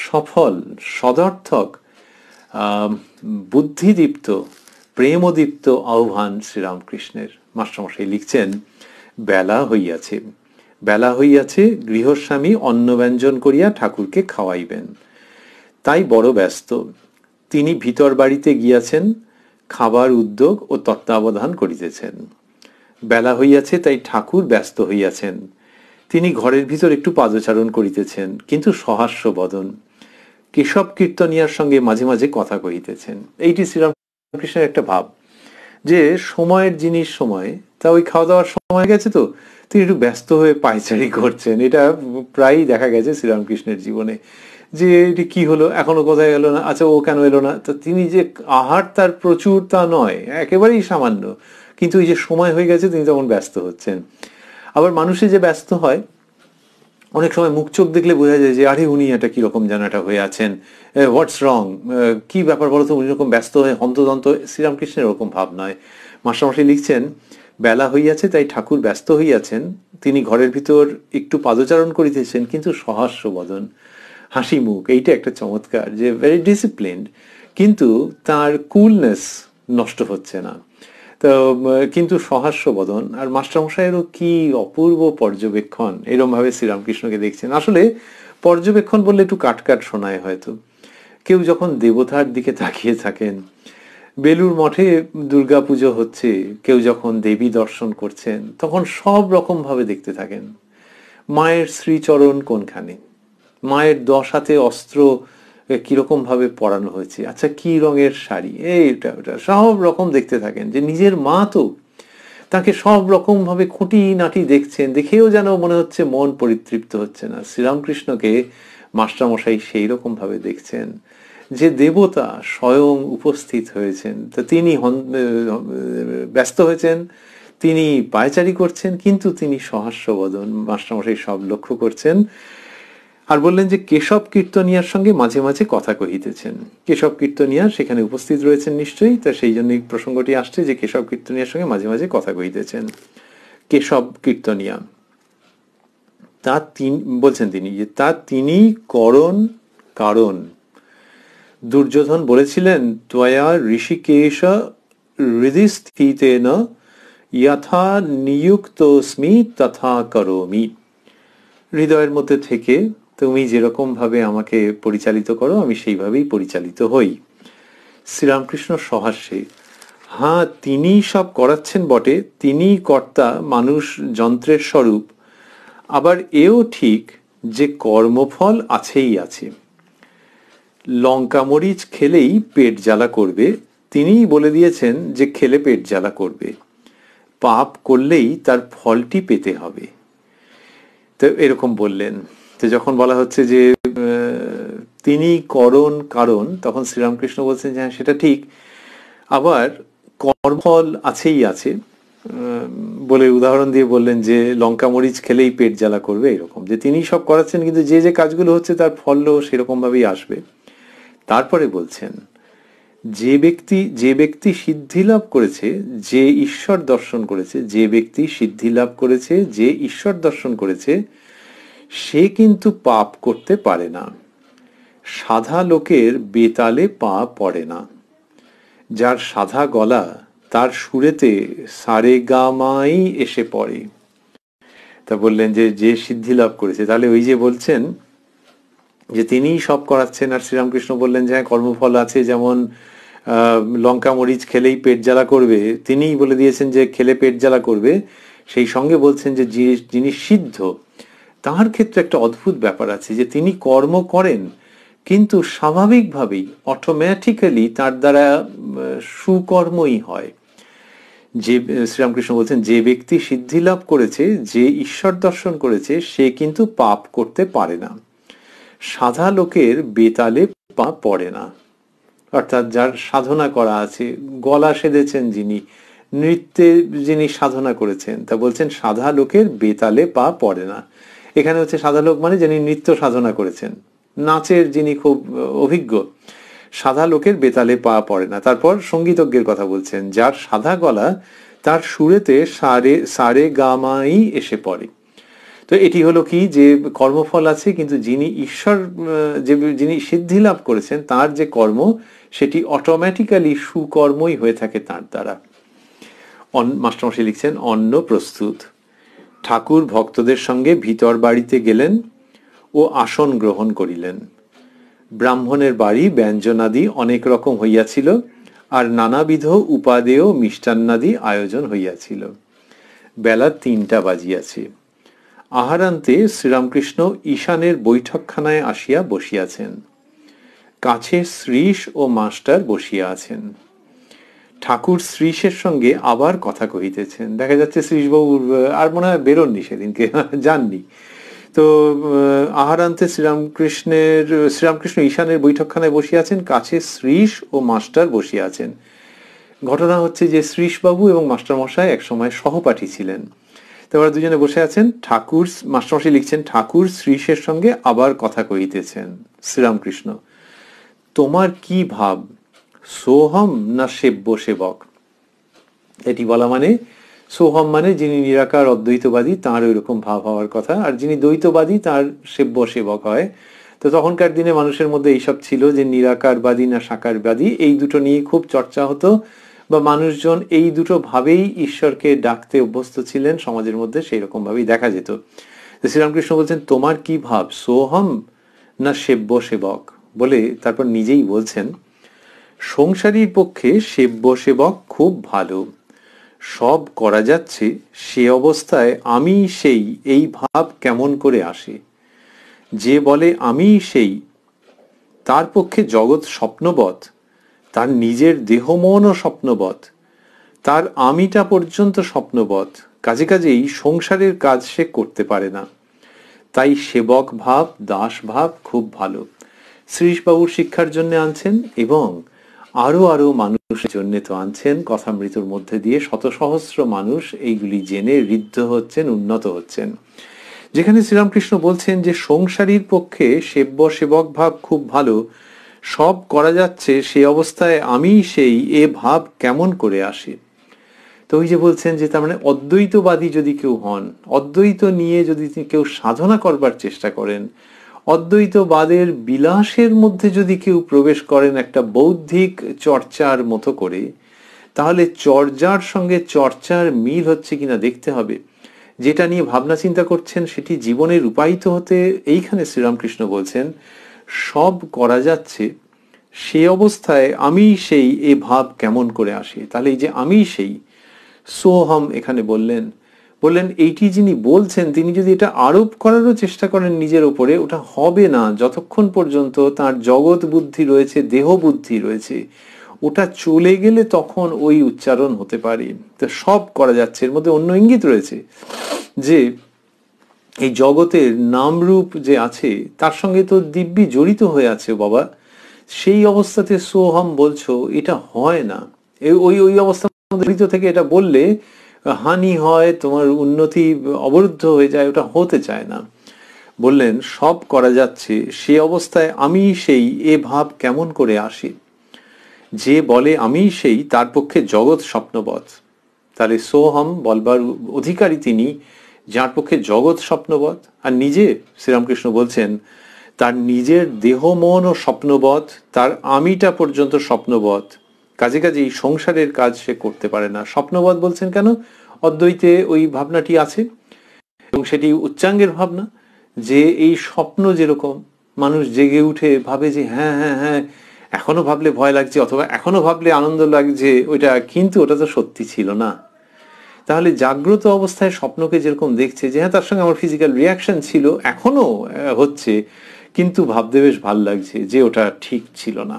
সফল সদর্থক বুদ্ধিদীপ্ত প্রেমদীপ্ত আহ্বান শ্রীরামকৃষ্ণের মাস্টারমশাই লিখছেন বেলা হইয়াছে বেলা হইয়াছে গৃহস্বামী অন্ন ব্যঞ্জন করিয়া ঠাকুরকে খাওয়াইবেন তাই বড় ব্যস্ত তিনি ভিতর বাড়িতে গিয়াছেন খাবার উদ্যোগ ও তত্ত্বাবধান করিতেছেন বেলা হইয়াছে তাই ঠাকুর ব্যস্ত হইয়াছেন তিনি ঘরের ভিতর একটু পাদচারণ করিতেছেন কিন্তু সহাস্য বদন কেশব কীর্তনিয়ার সঙ্গে মাঝে মাঝে কথা কহিতেছেন এইটি শ্রীরামকৃষ্ণের একটা ভাব যে সময়ের জিনিস সময় তা ওই খাওয়া দাওয়ার সময় গেছে তো তিনি একটু ব্যস্ত হয়ে পায়চারি করছেন এটা প্রায়ই দেখা গেছে শ্রীরামকৃষ্ণের জীবনে যে এটি কি হলো এখনো কোথায় এলো না আচ্ছা ও কেন এলো না তো তিনি যে আহার তার প্রচুর তা নয় একেবারেই সামান্য কিন্তু এই যে সময় হয়ে গেছে তিনি তখন ব্যস্ত হচ্ছেন আবার মানুষে যে ব্যস্ত হয় অনেক সময় মুখ চোখ দেখলে বোঝা যায় যে আরে উনি এটা যেন জানাটা হয়ে আছেন হোয়াটস রং কি ব্যাপার বলতো উনি রকম ব্যস্ত হয়ে হন্তদন্ত শ্রীরামকৃষ্ণের ওরকম ভাব নয় মাস্টারমশাই লিখছেন বেলা হইয়াছে তাই ঠাকুর ব্যস্ত হইয়াছেন তিনি ঘরের ভিতর একটু পাদচারণ করিতেছেন কিন্তু সহাস্য বদন হাসি মুখ এইটা একটা চমৎকার যে ভেরি ডিসিপ্লিনড কিন্তু তার কুলনেস নষ্ট হচ্ছে না তো কিন্তু সহাস্য বদন আর মাস্টারমশাইয়েরও কি অপূর্ব পর্যবেক্ষণ এরমভাবে শ্রীরামকৃষ্ণকে দেখছেন আসলে পর্যবেক্ষণ বললে একটু কাটকাট শোনায় হয়তো কেউ যখন দেবতার দিকে তাকিয়ে থাকেন বেলুর মঠে দুর্গাপুজো হচ্ছে কেউ যখন দেবী দর্শন করছেন তখন সব রকমভাবে দেখতে থাকেন মায়ের শ্রীচরণ কোনখানে মায়ের দশ হাতে অস্ত্র কীরকমভাবে পরানো হয়েছে আচ্ছা কি রঙের শাড়ি এই ওটা সব রকম দেখতে থাকেন যে নিজের মা তো তাকে সব রকমভাবে খুঁটি নাটি দেখছেন দেখেও যেন মনে হচ্ছে মন পরিতৃপ্ত হচ্ছে না শ্রীরামকৃষ্ণকে মাস্টারমশাই সেই রকমভাবে দেখছেন যে দেবতা স্বয়ং উপস্থিত হয়েছেন তো তিনি ব্যস্ত হয়েছেন তিনি পায়চারি করছেন কিন্তু তিনি সহাস্যবদন মাস্টারমশাই সব লক্ষ্য করছেন আর বললেন যে কেশব কীর্তনিয়ার সঙ্গে মাঝে মাঝে কথা কহিতেছেন কেশব কীর্তনিয়া সেখানে উপস্থিত রয়েছেন নিশ্চয়ই তা সেই জন্য প্রসঙ্গটি আসছে যে কেশব কীর্তনিয়ার সঙ্গে মাঝে মাঝে কথা কহিতেছেন কেশব কীর্তনিয়া তা তিনি বলছেন তিনি যে তা তিনি করণ কারণ দুর্যোধন বলেছিলেন তয়া ঋষিকেশ হৃদিস্থিতেন যথা নিযুক্তস্মি তথা করমি হৃদয়ের মধ্যে থেকে তুমি যেরকমভাবে আমাকে পরিচালিত করো আমি সেইভাবেই পরিচালিত হই শ্রীরামকৃষ্ণ সহাস্যে হ্যাঁ তিনি সব করাচ্ছেন বটে তিনি কর্তা মানুষ যন্ত্রের স্বরূপ আবার এও ঠিক যে কর্মফল আছেই আছে লঙ্কা মরিচ খেলেই পেট জ্বালা করবে তিনিই বলে দিয়েছেন যে খেলে পেট জ্বালা করবে পাপ করলেই তার ফলটি পেতে হবে তো এরকম বললেন তো যখন বলা হচ্ছে যে তিনি করণ কারণ তখন শ্রীরামকৃষ্ণ বলছেন যে হ্যাঁ সেটা ঠিক আবার কর্মফল আছেই আছে বলে উদাহরণ দিয়ে বললেন যে লঙ্কা মরিচ খেলেই পেট জ্বালা করবে এরকম যে তিনি সব করাচ্ছেন কিন্তু যে যে কাজগুলো হচ্ছে তার ফলও সেরকমভাবেই আসবে তারপরে বলছেন যে ব্যক্তি যে ব্যক্তি সিদ্ধি লাভ করেছে যে ঈশ্বর দর্শন করেছে যে ব্যক্তি সিদ্ধি লাভ করেছে যে ঈশ্বর দর্শন করেছে সে কিন্তু পাপ করতে পারে না সাধা লোকের বেতালে পা পড়ে না যার সাধা গলা তার সুরেতে সারে গামাই এসে পড়ে তা বললেন যে যে সিদ্ধি লাভ করেছে তাহলে ওই যে বলছেন যে তিনিই সব করাচ্ছেন আর শ্রীরামকৃষ্ণ বললেন যে হ্যাঁ কর্মফল আছে যেমন লঙ্কা মরিচ খেলেই পেট জ্বালা করবে তিনিই বলে দিয়েছেন যে খেলে পেট জ্বালা করবে সেই সঙ্গে বলছেন যে যিনি সিদ্ধ তাহার ক্ষেত্রে একটা অদ্ভুত ব্যাপার আছে যে তিনি কর্ম করেন কিন্তু স্বাভাবিকভাবেই অটোমেটিক্যালি তার দ্বারা সুকর্মই হয় যে শ্রীরামকৃষ্ণ বলছেন যে ব্যক্তি সিদ্ধি লাভ করেছে যে ঈশ্বর দর্শন করেছে সে কিন্তু পাপ করতে পারে না সাধা লোকের বেতালে পা পড়ে না অর্থাৎ যার সাধনা করা আছে গলা সেধেছেন যিনি নৃত্যে যিনি সাধনা করেছেন তা বলছেন সাধা লোকের বেতালে পা পড়ে না এখানে হচ্ছে সাদা লোক মানে যিনি নৃত্য সাধনা করেছেন নাচের যিনি খুব অভিজ্ঞ সাদা লোকের বেতালে পা পড়ে না তারপর সঙ্গীতজ্ঞের কথা বলছেন যার সাদা গলা তার সুরেতে সারে সারে গামাই এসে পড়ে তো এটি হলো কি যে কর্মফল আছে কিন্তু যিনি ঈশ্বর যে যিনি সিদ্ধি লাভ করেছেন তার যে কর্ম সেটি অটোমেটিক্যালি সুকর্মই হয়ে থাকে তার দ্বারা মাস্টারমশাই লিখছেন অন্ন প্রস্তুত ঠাকুর ভক্তদের সঙ্গে ভিতর বাড়িতে গেলেন ও আসন গ্রহণ করিলেন ব্রাহ্মণের বাড়ি ব্যঞ্জনাদি অনেক রকম হইয়াছিল আর নানাবিধ উপাদেয় মিষ্টান্নাদি আয়োজন হইয়াছিল বেলা তিনটা বাজিয়াছে আহারান্তে শ্রীরামকৃষ্ণ ঈশানের বৈঠকখানায় আসিয়া বসিয়াছেন কাছে শ্রীশ ও মাস্টার বসিয়া আছেন ঠাকুর শ্রীশের সঙ্গে আবার কথা কহিতেছেন দেখা যাচ্ছে শ্রীশবাবু আর মনে হয় বেরোননি সেদিনকে যাননি তো আহারান্তে শ্রীরামকৃষ্ণের শ্রীরামকৃষ্ণ ঈশানের বৈঠকখানায় বসিয়াছেন কাছে শ্রীশ ও মাস্টার বসিয়াছেন ঘটনা হচ্ছে যে শ্রীশবাবু এবং মাস্টারমশাই একসময় সহপাঠী ছিলেন তারপরে দুজনে বসে আছেন ঠাকুর মাস্টারমশাই লিখছেন ঠাকুর শ্রীশের সঙ্গে আবার কথা কহিতেছেন শ্রীরামকৃষ্ণ তোমার কি ভাব সোহম না সেব্য সেবক এটি বলা মানে সোহম মানে যিনি নিরাকার অদ্বৈতবাদী তাঁর ওইরকম ভাব হওয়ার কথা আর যিনি দ্বৈতবাদী তার সেব্য সেবক হয় তো তখনকার দিনে মানুষের মধ্যে এইসব ছিল যে নিরাকারবাদী না সাকারবাদী এই দুটো নিয়ে খুব চর্চা হতো বা মানুষজন এই দুটো ভাবেই ঈশ্বরকে ডাকতে অভ্যস্ত ছিলেন সমাজের মধ্যে সেই রকমভাবেই দেখা যেত শ্রীরামকৃষ্ণ বলছেন তোমার কি ভাব সোহম না সেব্য সেবক বলে তারপর নিজেই বলছেন সংসারীর পক্ষে সেব্য সেবক খুব ভালো সব করা যাচ্ছে সে অবস্থায় আমি সেই এই ভাব কেমন করে আসে যে বলে আমি সেই তার পক্ষে জগৎ স্বপ্নবধ তার নিজের দেহ মনও স্বপ্নবৎ তার আমিটা পর্যন্ত স্বপ্নবধ কাজে কাজেই সংসারের কাজ সে করতে পারে না তাই সেবক ভাব দাস ভাব খুব ভালো শ্রীশবাবুর শিক্ষার জন্য আনছেন এবং আরও আরও মানুষের জন্য তো আনছেন কথামৃতর মধ্যে দিয়ে শত সহস্র মানুষ এইগুলি জেনে ঋদ্ধ হচ্ছেন উন্নত হচ্ছেন যেখানে শ্রীরামকৃষ্ণ বলছেন যে সংসারীর পক্ষে সেব্য সেবক ভাব খুব ভালো সব করা যাচ্ছে সে অবস্থায় আমি সেই এ ভাব কেমন করে আসে তো ওই যে বলছেন যে তার মানে অদ্বৈতবাদী যদি কেউ হন অদ্বৈত নিয়ে যদি কেউ সাধনা করবার চেষ্টা করেন অদ্বৈতবাদের বিলাসের মধ্যে যদি কেউ প্রবেশ করেন একটা বৌদ্ধিক চর্চার মতো করে তাহলে চর্যার সঙ্গে চর্চার মিল হচ্ছে কিনা দেখতে হবে যেটা নিয়ে ভাবনা চিন্তা করছেন সেটি জীবনে রূপায়িত হতে এইখানে শ্রীরামকৃষ্ণ বলছেন সব করা যাচ্ছে সে অবস্থায় আমি সেই এ ভাব কেমন করে আসে তাহলে এই যে আমি সেই সোহম এখানে বললেন বললেন এইটি যিনি বলছেন তিনি যদি এটা আরোপ করারও চেষ্টা করেন নিজের ওপরে ওটা হবে না যতক্ষণ পর্যন্ত তার জগৎ বুদ্ধি রয়েছে দেহ বুদ্ধি রয়েছে ওটা চলে গেলে তখন ওই উচ্চারণ হতে পারে তো সব করা যাচ্ছে এর মধ্যে অন্য ইঙ্গিত রয়েছে যে এই জগতের নামরূপ যে আছে তার সঙ্গে তো দিব্যি জড়িত হয়ে আছে বাবা সেই অবস্থাতে সোহম বলছো এটা হয় না ওই ওই অবস্থা থেকে এটা বললে হানি হয় তোমার উন্নতি অবরুদ্ধ হয়ে যায় ওটা হতে চায় না বললেন সব করা যাচ্ছে সে অবস্থায় আমি সেই এ ভাব কেমন করে আসি যে বলে আমি সেই তার পক্ষে জগৎ স্বপ্নবধ তাহলে সোহম বলবার অধিকারী তিনি যার পক্ষে জগৎ স্বপ্নবধ আর নিজে শ্রীরামকৃষ্ণ বলছেন তার নিজের দেহ মন ও স্বপ্নবধ তার আমিটা পর্যন্ত স্বপ্নবধ কাজে কাজেই সংসারের কাজ সে করতে পারে না স্বপ্নবাদ বলছেন কেন অদ্বৈতে ওই ভাবনাটি আছে এবং সেটি উচ্চাঙ্গের ভাবনা যে এই স্বপ্ন যেরকম মানুষ জেগে উঠে ভাবে যে হ্যাঁ হ্যাঁ হ্যাঁ এখনো ভাবলে ভয় লাগছে অথবা এখনো ভাবলে আনন্দ লাগছে ওইটা কিন্তু ওটা তো সত্যি ছিল না তাহলে জাগ্রত অবস্থায় স্বপ্নকে যেরকম দেখছে যে হ্যাঁ তার সঙ্গে আমার ফিজিক্যাল রিয়াকশন ছিল এখনো হচ্ছে কিন্তু ভাবতে বেশ ভাল লাগছে যে ওটা ঠিক ছিল না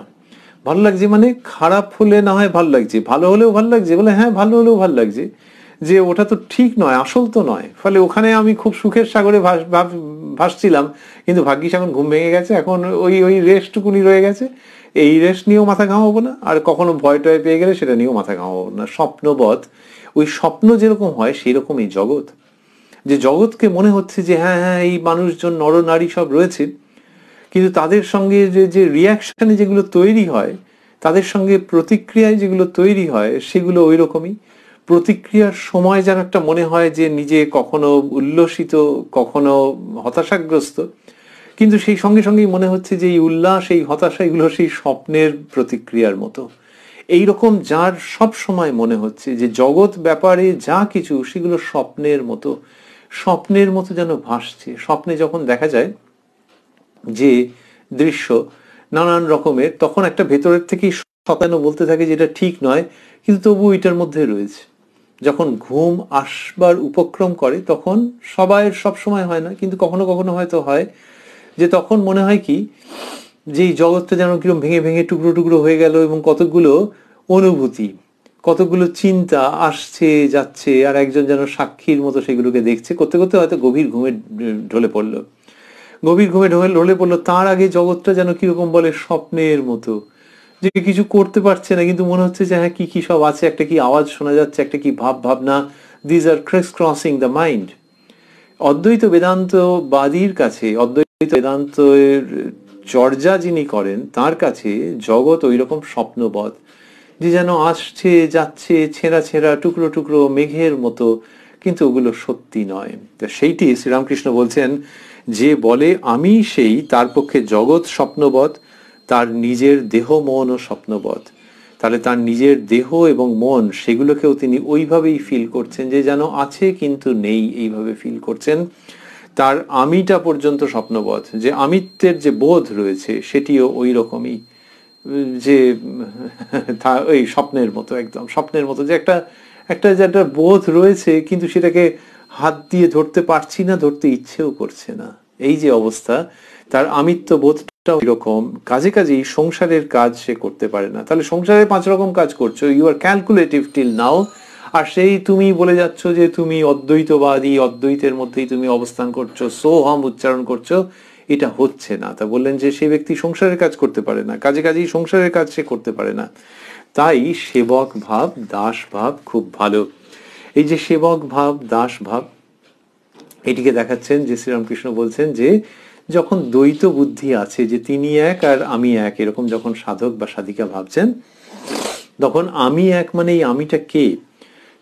ভালো লাগছে মানে খারাপ হলে না হয় ভালো লাগছে ভালো হলেও ভালো লাগছে বলে হ্যাঁ ভালো হলেও ভালো লাগছে যে ওটা তো ঠিক নয় আসল তো নয় ফলে ওখানে আমি খুব সুখের সাগরে ভাসছিলাম কিন্তু ভাগ্যিস এখন ঘুম ভেঙে গেছে এখন ওই ওই রেস্টটুকুনি রয়ে গেছে এই রেস্ট নিয়েও মাথা ঘামাবো না আর কখনো ভয় টয় পেয়ে গেলে সেটা নিয়েও মাথা ঘামাবো না স্বপ্নবধ ওই স্বপ্ন যেরকম হয় সেই এই জগৎ যে জগৎকে মনে হচ্ছে যে হ্যাঁ হ্যাঁ এই মানুষজন নরনারী সব রয়েছে কিন্তু তাদের সঙ্গে যে যে রিয়াকশানে যেগুলো তৈরি হয় তাদের সঙ্গে প্রতিক্রিয়ায় যেগুলো তৈরি হয় সেগুলো ওই রকমই প্রতিক্রিয়ার সময় যেন একটা মনে হয় যে নিজে কখনো উল্লসিত কখনো হতাশাগ্রস্ত কিন্তু সেই সঙ্গে সঙ্গেই মনে হচ্ছে যে এই উল্লাস এই হতাশা এগুলো সেই স্বপ্নের প্রতিক্রিয়ার মতো এই রকম যার সব সময় মনে হচ্ছে যে জগৎ ব্যাপারে যা কিছু সেগুলো স্বপ্নের মতো স্বপ্নের মতো যেন ভাসছে স্বপ্নে যখন দেখা যায় যে দৃশ্য নানান রকমের তখন একটা ভেতরের থেকেই শতানো বলতে থাকে যেটা ঠিক নয় কিন্তু তবু এটার মধ্যে রয়েছে যখন ঘুম আসবার উপক্রম করে তখন সবাই সব সময় হয় না কিন্তু কখনো কখনো হয়তো হয় যে তখন মনে হয় কি যে এই জগৎটা যেন কিরকম ভেঙে ভেঙে টুকরো টুকরো হয়ে গেল এবং কতকগুলো অনুভূতি কতগুলো চিন্তা আসছে যাচ্ছে আর একজন যেন সাক্ষীর মতো সেগুলোকে দেখছে করতে করতে হয়তো গভীর ঘুমে ঢলে পড়লো গভীর ঘুমে ঢোকে লড়ে পড়লো তার আগে জগৎটা যেন কিরকম বলে স্বপ্নের মতো যে কিছু করতে পারছে না কিন্তু মনে হচ্ছে যে হ্যাঁ কি কি সব আছে একটা কি আওয়াজ শোনা যাচ্ছে একটা কি ভাব ভাবনা these are cross crossing the mind অদ্বৈত বেদান্ত বাদীর কাছে অদ্বৈত বেদান্ত চর্যা যিনি করেন তার কাছে জগৎ ওই রকম স্বপ্নবধ যে যেন আসছে যাচ্ছে ছেঁড়া ছেঁড়া টুকরো টুকরো মেঘের মতো কিন্তু ওগুলো সত্যি নয় তো সেইটি শ্রীরামকৃষ্ণ বলছেন যে বলে আমি সেই তার পক্ষে জগৎ স্বপ্নবধ তার নিজের দেহ মন ও স্বপ্নবধ তাহলে তার নিজের দেহ এবং মন সেগুলোকেও তিনি ওইভাবেই ফিল করছেন যে যেন আছে কিন্তু নেই এইভাবে ফিল করছেন তার আমিটা পর্যন্ত স্বপ্নবধ যে আমিত্বের যে বোধ রয়েছে সেটিও ওই রকমই যে ওই স্বপ্নের মতো একদম স্বপ্নের মতো যে একটা একটা যে একটা বোধ রয়েছে কিন্তু সেটাকে হাত দিয়ে ধরতে পারছি না ধরতে ইচ্ছেও করছে না এই যে অবস্থা তার আমিত্ব বোধটা এরকম কাজে কাজেই সংসারের কাজ সে করতে পারে না তাহলে সংসারে পাঁচ রকম কাজ করছো you are calculative till now আর সেই তুমি বলে যাচ্ছ যে তুমি অদ্বৈতবাদী অদ্বৈতের মধ্যেই তুমি অবস্থান করছো সোহম উচ্চারণ করছো এটা হচ্ছে না তা বললেন যে সেই ব্যক্তি সংসারের কাজ করতে পারে না কাজে কাজেই সংসারের কাজ সে করতে পারে না তাই সেবক ভাব দাস ভাব খুব ভালো এই যে সেবক ভাব দাস ভাব এটিকে দেখাচ্ছেন যে শ্রীরামকৃষ্ণ বলছেন যে যখন দ্বৈত বুদ্ধি আছে যে তিনি এক আর আমি এক এরকম যখন সাধক বা সাধিকা ভাবছেন তখন আমি এক মানে এই আমিটা কে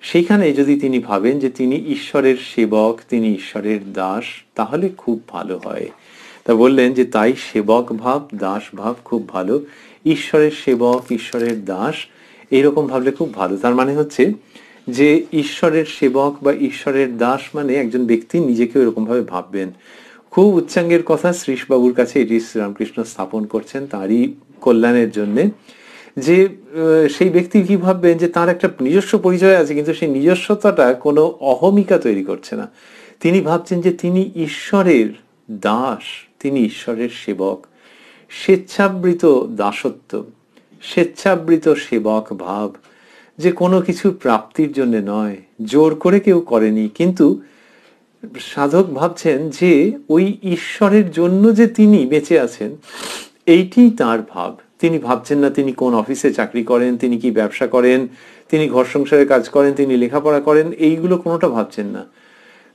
সেখানে যদি তিনি ভাবেন যে তিনি ঈশ্বরের সেবক তিনি ঈশ্বরের দাস তাহলে খুব ভালো হয় তা বললেন যে তাই সেবক ভাব দাস ভাব খুব ভালো ঈশ্বরের সেবক ঈশ্বরের দাস এরকম ভাবলে খুব ভালো তার মানে হচ্ছে যে ঈশ্বরের সেবক বা ঈশ্বরের দাস মানে একজন ব্যক্তি নিজেকে ওরকমভাবে ভাববেন খুব উচ্চাঙ্গের কথা শ্রীষবাবুর কাছে এটি শ্রীরামকৃষ্ণ স্থাপন করছেন তারই কল্যাণের জন্যে যে সেই ব্যক্তি কি ভাববেন যে তার একটা নিজস্ব পরিচয় আছে কিন্তু সেই নিজস্বতাটা কোনো অহমিকা তৈরি করছে না তিনি ভাবছেন যে তিনি ঈশ্বরের দাস তিনি ঈশ্বরের সেবক স্বেচ্ছাবৃত দাসত্ব স্বেচ্ছাবৃত সেবক ভাব যে কোনো কিছু প্রাপ্তির জন্য নয় জোর করে কেউ করেনি কিন্তু সাধক ভাবছেন যে ওই ঈশ্বরের জন্য যে তিনি বেঁচে আছেন এইটি তার ভাব তিনি ভাবছেন না তিনি কোন অফিসে চাকরি করেন তিনি কি ব্যবসা করেন তিনি ঘর সংসারের কাজ করেন তিনি লেখাপড়া করেন এইগুলো কোনোটা ভাবছেন না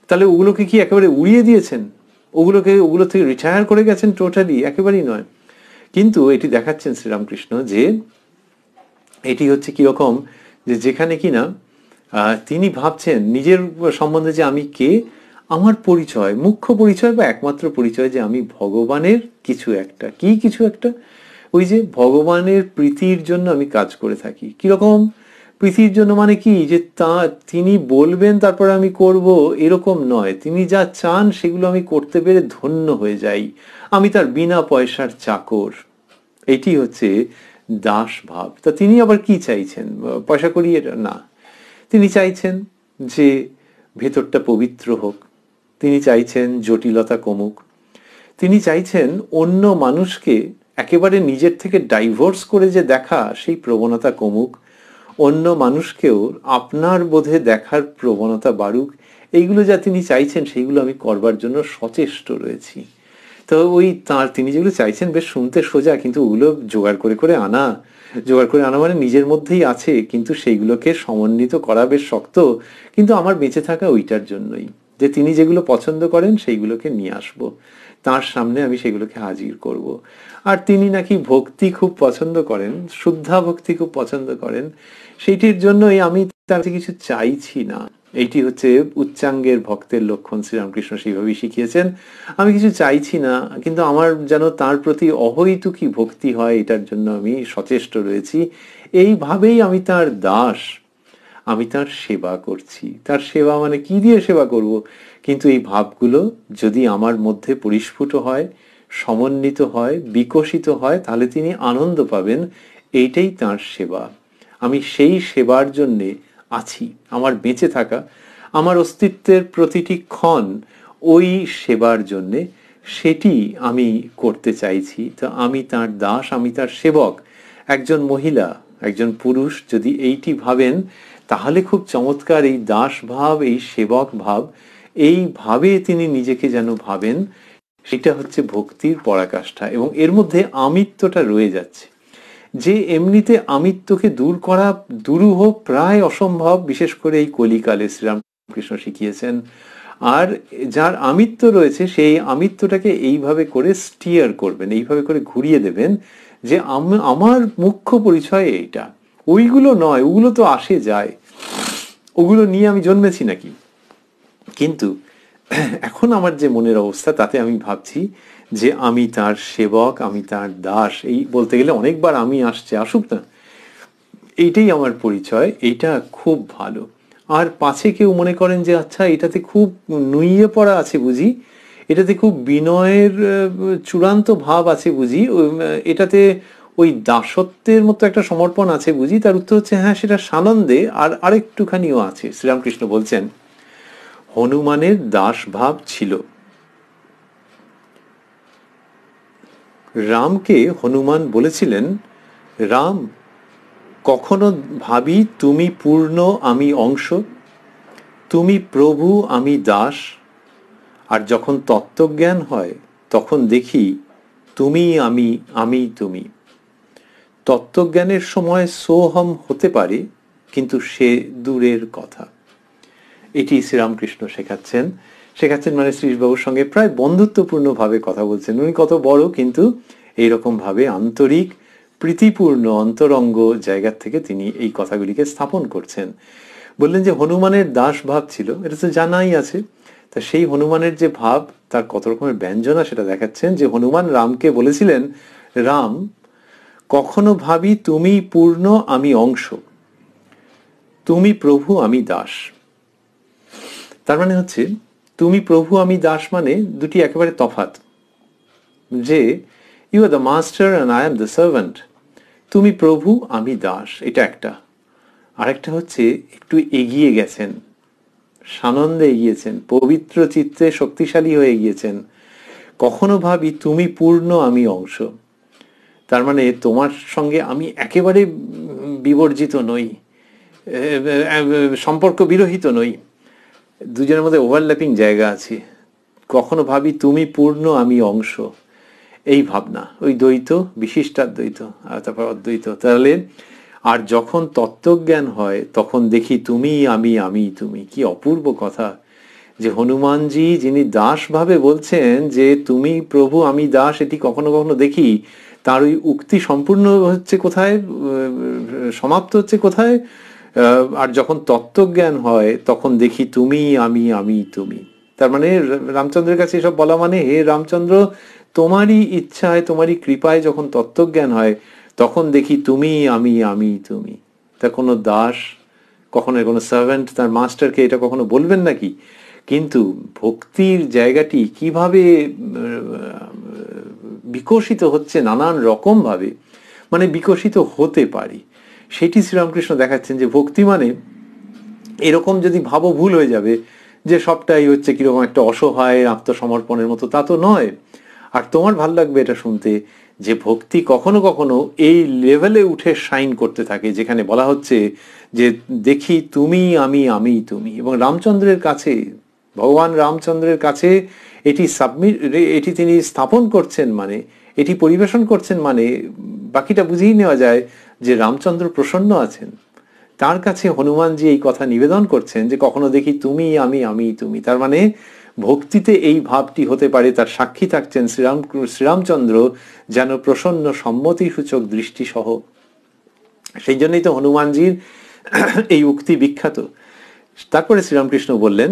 তাহলে ওগুলোকে কি একেবারে উড়িয়ে দিয়েছেন ওগুলোকে ওগুলো থেকে রিটায়ার করে গেছেন টোটালি একেবারেই নয় কিন্তু এটি দেখাচ্ছেন শ্রীরামকৃষ্ণ যে এটি হচ্ছে কীরকম যে যেখানে কিনা তিনি ভাবছেন নিজের সম্বন্ধে যে আমি কে আমার পরিচয় মুখ্য পরিচয় বা একমাত্র পরিচয় যে আমি ভগবানের কিছু একটা কি কিছু একটা ওই যে ভগবানের প্রীতির জন্য আমি কাজ করে থাকি কিরকম প্রীতির জন্য মানে কি যে তা তিনি বলবেন তারপরে আমি করব এরকম নয় তিনি যা চান সেগুলো আমি করতে পেরে ধন্য হয়ে যাই আমি তার বিনা পয়সার চাকর এটি হচ্ছে দাস ভাব তা তিনি আবার কি চাইছেন পয়সা করি এটা না তিনি চাইছেন যে ভেতরটা পবিত্র হোক তিনি চাইছেন জটিলতা কমুক তিনি চাইছেন অন্য মানুষকে একেবারে নিজের থেকে ডাইভোর্স করে যে দেখা সেই প্রবণতা কমুক অন্য মানুষকেও আপনার বোধে দেখার প্রবণতা বাড়ুক এইগুলো যা তিনি চাইছেন সেইগুলো আমি করবার জন্য সচেষ্ট রয়েছি তো ওই তাঁর তিনি যেগুলো চাইছেন বেশ শুনতে সোজা কিন্তু ওগুলো জোগাড় করে করে আনা জোগাড় করে আনা মানে নিজের মধ্যেই আছে কিন্তু সেইগুলোকে সমন্বিত করা বেশ শক্ত কিন্তু আমার বেঁচে থাকা ওইটার জন্যই যে তিনি যেগুলো পছন্দ করেন সেইগুলোকে নিয়ে আসব। তার সামনে আমি সেগুলোকে হাজির করব। আর তিনি নাকি ভক্তি খুব পছন্দ করেন শুদ্ধা ভক্তি খুব পছন্দ করেন সেইটির জন্যই আমি তার কিছু চাইছি না এইটি হচ্ছে উচ্চাঙ্গের ভক্তের লক্ষণ শ্রীরামকৃষ্ণ সেইভাবেই শিখিয়েছেন আমি কিছু চাইছি না কিন্তু আমার যেন তার প্রতি অহৈতুকি ভক্তি হয় এটার জন্য আমি সচেষ্ট রয়েছি এইভাবেই আমি তার দাস আমি তার সেবা করছি তার সেবা মানে কি দিয়ে সেবা করব কিন্তু এই ভাবগুলো যদি আমার মধ্যে পরিস্ফুট হয় সমন্বিত হয় বিকশিত হয় তাহলে তিনি আনন্দ পাবেন এইটাই তার সেবা আমি সেই সেবার জন্যে আছি আমার বেঁচে থাকা আমার অস্তিত্বের প্রতিটি ক্ষণ ওই সেবার জন্যে সেটি আমি করতে চাইছি তো আমি তার দাস আমি তার সেবক একজন মহিলা একজন পুরুষ যদি এইটি ভাবেন তাহলে খুব চমৎকার এই দাস ভাব এই সেবক ভাব এইভাবে তিনি নিজেকে যেন ভাবেন সেটা হচ্ছে ভক্তির পরাকাষ্ঠা এবং এর মধ্যে আমিত্বটা রয়ে যাচ্ছে যে এমনিতে আমিত্বকে দূর করা দুরূহ প্রায় অসম্ভব বিশেষ করে এই কলিকালে শ্রীরামকৃষ্ণ শিখিয়েছেন আর যার আমিত্ব রয়েছে সেই আমিত্বটাকে এইভাবে করে স্টিয়ার করবেন এইভাবে করে ঘুরিয়ে দেবেন যে আমার মুখ্য পরিচয় এইটা ওইগুলো নয় ওগুলো তো আসে যায় ওগুলো নিয়ে আমি জন্মেছি নাকি কিন্তু এখন আমার যে মনের অবস্থা তাতে আমি ভাবছি যে আমি তার সেবক আমি তার দাস এই বলতে গেলে অনেকবার আমি আসছে আসুক না এইটাই আমার পরিচয় এইটা খুব ভালো আর পাছে কেউ মনে করেন যে আচ্ছা এটাতে খুব নুইয়ে পড়া আছে বুঝি এটাতে খুব বিনয়ের চূড়ান্ত ভাব আছে বুঝি এটাতে ওই দাসত্বের মতো একটা সমর্পণ আছে বুঝি তার উত্তর হচ্ছে হ্যাঁ সেটা সানন্দে আর আরেকটুখানিও আছে শ্রীরামকৃষ্ণ বলছেন হনুমানের দাস ভাব ছিল রামকে হনুমান বলেছিলেন রাম কখনো ভাবি তুমি পূর্ণ আমি অংশ তুমি প্রভু আমি দাস আর যখন তত্ত্বজ্ঞান হয় তখন দেখি তুমি আমি আমি তুমি তত্ত্বজ্ঞানের সময় সোহম হতে পারে কিন্তু সে দূরের কথা এটি শ্রীরামকৃষ্ণ শেখাচ্ছেন শেখ হাসিন মানে শ্রীশবাবুর সঙ্গে প্রায় বন্ধুত্বপূর্ণভাবে কথা বলছেন উনি কত বড় কিন্তু এইরকমভাবে আন্তরিক প্রীতিপূর্ণ অন্তরঙ্গ জায়গা থেকে তিনি এই কথাগুলিকে স্থাপন করছেন বললেন যে হনুমানের দাস ভাব ছিল এটা তো জানাই আছে তা সেই হনুমানের যে ভাব তার কত রকমের ব্যঞ্জনা সেটা দেখাচ্ছেন যে হনুমান রামকে বলেছিলেন রাম কখনো ভাবি তুমি পূর্ণ আমি অংশ তুমি প্রভু আমি দাস তার মানে হচ্ছে তুমি প্রভু আমি দাস মানে দুটি একেবারে তফাত যে you are the master and I am the servant তুমি প্রভু আমি দাস এটা একটা আরেকটা হচ্ছে একটু এগিয়ে গেছেন সানন্দে এগিয়েছেন পবিত্র চিত্রে শক্তিশালী হয়ে গিয়েছেন কখনো ভাবি তুমি পূর্ণ আমি অংশ তার মানে তোমার সঙ্গে আমি একেবারে বিবর্জিত নই সম্পর্ক বিরহিত নই দুজনের মধ্যে ওভারল্যাপিং জায়গা আছে কখনো ভাবি তুমি পূর্ণ আমি অংশ এই ভাবনা ওই দ্বৈত দ্বৈত আর তারপর অদ্বৈত তাহলে আর যখন তত্ত্বজ্ঞান হয় তখন দেখি তুমি আমি আমি তুমি কি অপূর্ব কথা যে হনুমানজি যিনি দাসভাবে বলছেন যে তুমি প্রভু আমি দাস এটি কখনো কখনো দেখি তার ওই উক্তি সম্পূর্ণ হচ্ছে কোথায় সমাপ্ত হচ্ছে কোথায় আর যখন তত্ত্বজ্ঞান হয় তখন দেখি তুমি আমি আমি তুমি তার মানে রামচন্দ্রের কাছে এসব বলা মানে হে রামচন্দ্র তোমারই ইচ্ছায় তোমারই কৃপায় যখন তত্ত্বজ্ঞান হয় তখন দেখি তুমি আমি আমি তুমি তা কোনো দাস কখনো কোনো সার্ভেন্ট তার মাস্টারকে এটা কখনো বলবেন নাকি কিন্তু ভক্তির জায়গাটি কিভাবে বিকশিত হচ্ছে নানান রকমভাবে মানে বিকশিত হতে পারি সেটি শ্রীরামকৃষ্ণ দেখাচ্ছেন যে ভক্তি মানে এরকম যদি ভাবো ভুল হয়ে যাবে যে সবটাই হচ্ছে কিরকম একটা অসহায় আত্মসমর্পণের মতো তা তো নয় আর তোমার ভাল লাগবে এটা শুনতে যে ভক্তি কখনো কখনো এই লেভেলে উঠে সাইন করতে থাকে যেখানে বলা হচ্ছে যে দেখি তুমি আমি আমি তুমি এবং রামচন্দ্রের কাছে ভগবান রামচন্দ্রের কাছে এটি সাবমিট এটি তিনি স্থাপন করছেন মানে এটি পরিবেশন করছেন মানে বাকিটা বুঝিয়ে নেওয়া যায় যে রামচন্দ্র প্রসন্ন আছেন তার কাছে হনুমানজি এই কথা নিবেদন করছেন যে কখনো দেখি তুমি আমি আমি তুমি তার মানে ভক্তিতে এই ভাবটি হতে পারে তার সাক্ষী থাকছেন শ্রীরাম শ্রীরামচন্দ্র যেন প্রসন্ন সম্মতি সূচক দৃষ্টিসহ সেই জন্যই তো হনুমানজির এই উক্তি বিখ্যাত তারপরে শ্রীরামকৃষ্ণ বললেন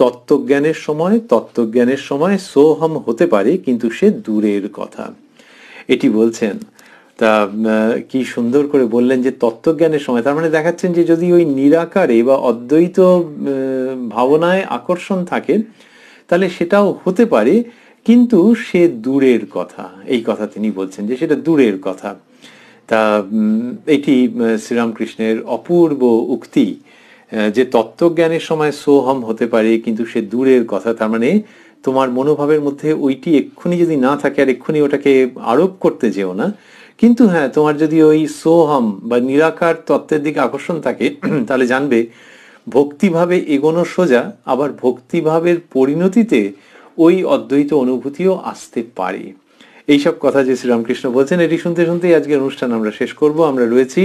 তত্ত্বজ্ঞানের সময় তত্ত্বজ্ঞানের সময় সোহম হতে পারে কিন্তু সে দূরের কথা এটি বলছেন তা কি সুন্দর করে বললেন যে তত্ত্বজ্ঞানের সময় তার মানে দেখাচ্ছেন যে যদি ওই নিরাকারে বা অদ্বৈত ভাবনায় আকর্ষণ থাকে তাহলে সেটাও হতে পারে কিন্তু সে দূরের কথা এই কথা তিনি বলছেন যে সেটা দূরের কথা তা এটি শ্রীরামকৃষ্ণের অপূর্ব উক্তি যে তত্ত্বজ্ঞানের সময় সোহম হতে পারে কিন্তু সে দূরের কথা তার মানে তোমার মনোভাবের মধ্যে ওইটি এক্ষুনি যদি না থাকে আর এক্ষুনি ওটাকে আরোপ করতে যেও না কিন্তু হ্যাঁ তোমার যদি ওই সোহম বা নিরাকার তত্ত্বের দিকে আকর্ষণ থাকে তাহলে জানবে ভক্তিভাবে এগোনো সোজা আবার ভক্তিভাবের পরিণতিতে ওই অদ্বৈত অনুভূতিও আসতে পারে এইসব কথা যে শ্রীরামকৃষ্ণ বলছেন এটি শুনতে শুনতেই আজকের অনুষ্ঠান আমরা শেষ করব আমরা রয়েছি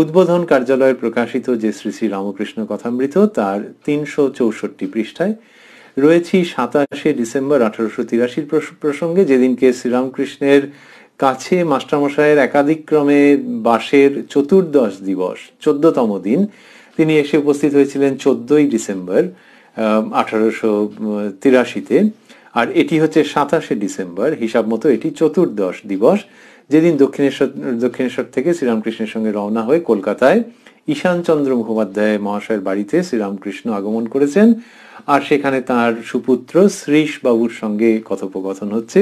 উদ্বোধন কার্যালয়ে প্রকাশিত যে শ্রী শ্রী রামকৃষ্ণ কথামৃত তার তিনশো চৌষট্টি পৃষ্ঠায় রয়েছি সাতাশে ডিসেম্বর আঠারোশো তিরাশির প্রসঙ্গে যেদিনকে শ্রীরামকৃষ্ণের কাছে মাস্টারমশাইয়ের একাধিক্রমে বাসের চতুর্দশ দিবস চোদ্দতম দিন তিনি এসে উপস্থিত হয়েছিলেন চোদ্দই ডিসেম্বর আঠারোশো তিরাশিতে আর এটি হচ্ছে সাতাশে ডিসেম্বর হিসাব মতো এটি চতুর্দশ দিবস যেদিন দক্ষিণেশ্বর দক্ষিণেশ্বর থেকে শ্রীরামকৃষ্ণের সঙ্গে রওনা হয়ে কলকাতায় ঈশানচন্দ্র মুখোপাধ্যায় মহাশয়ের বাড়িতে শ্রীরামকৃষ্ণ আগমন করেছেন আর সেখানে তার সুপুত্র শ্রীশ বাবুর সঙ্গে কথোপকথন হচ্ছে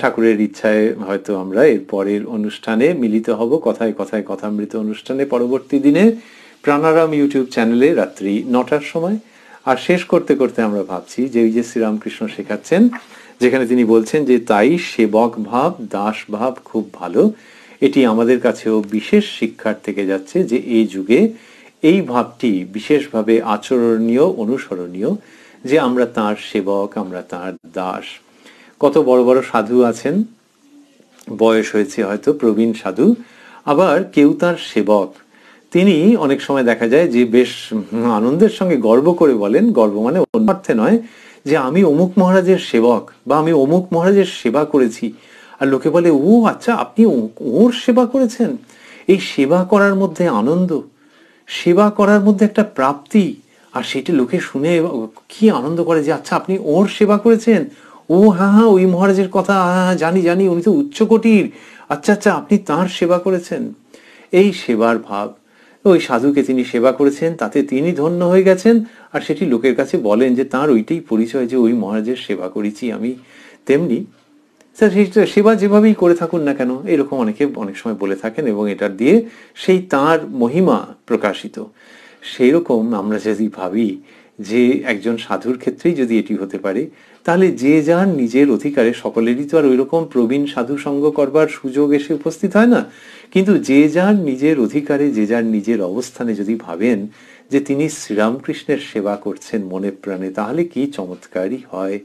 ঠাকুরের ইচ্ছায় হয়তো আমরা এর পরের অনুষ্ঠানে মিলিত হব কথায় কথায় কথামৃত অনুষ্ঠানে পরবর্তী দিনে প্রাণারাম ইউটিউব চ্যানেলে রাত্রি নটার সময় আর শেষ করতে করতে আমরা ভাবছি যে ওই যে শ্রীরামকৃষ্ণ শেখাচ্ছেন যেখানে তিনি বলছেন যে তাই সেবক ভাব দাস ভাব খুব ভালো এটি আমাদের কাছেও বিশেষ শিক্ষার থেকে যাচ্ছে যে এই যুগে এই ভাবটি বিশেষভাবে আচরণীয় অনুসরণীয় যে আমরা তার সেবক আমরা তার দাস কত বড় বড় সাধু আছেন বয়স হয়েছে হয়তো প্রবীণ সাধু আবার কেউ তার সেবক তিনি অনেক সময় দেখা যায় যে বেশ আনন্দের সঙ্গে গর্ব করে বলেন গর্ব মানে অন্যার্থে নয় যে আমি অমুক মহারাজের সেবক বা আমি অমুক মহারাজের সেবা করেছি আর লোকে বলে ও আচ্ছা আপনি ওর সেবা করেছেন এই সেবা করার মধ্যে আনন্দ সেবা করার মধ্যে একটা প্রাপ্তি আর সেটি লোকে শুনে কি আনন্দ করে যে আচ্ছা আপনি ওর সেবা করেছেন ও হ্যাঁ হ্যাঁ ওই মহারাজের কথা হ্যাঁ জানি জানি উনি তো উচ্চকোটির আচ্ছা আচ্ছা আপনি তার সেবা করেছেন এই সেবার ভাব ওই সাধুকে তিনি সেবা করেছেন তাতে তিনি ধন্য হয়ে গেছেন আর সেটি লোকের কাছে বলেন যে তার ওইটাই পরিচয় যে ওই মহারাজের সেবা করেছি আমি তেমনি স্যার সেই সেবা যেভাবেই করে থাকুন না কেন এরকম অনেকে অনেক সময় বলে থাকেন এবং এটার দিয়ে সেই তার মহিমা প্রকাশিত সেই রকম আমরা যদি ভাবি যে একজন সাধুর ক্ষেত্রেই যদি এটি হতে পারে তাহলে যে যার নিজের অধিকারে সকলেরই তো আর ওইরকম প্রবীণ সাধু সঙ্গ করবার সুযোগ এসে উপস্থিত হয় না কিন্তু যে যার নিজের অধিকারে যে যার নিজের অবস্থানে যদি ভাবেন যে তিনি শ্রীরামকৃষ্ণের সেবা করছেন মনে প্রাণে তাহলে কি চমৎকারই হয়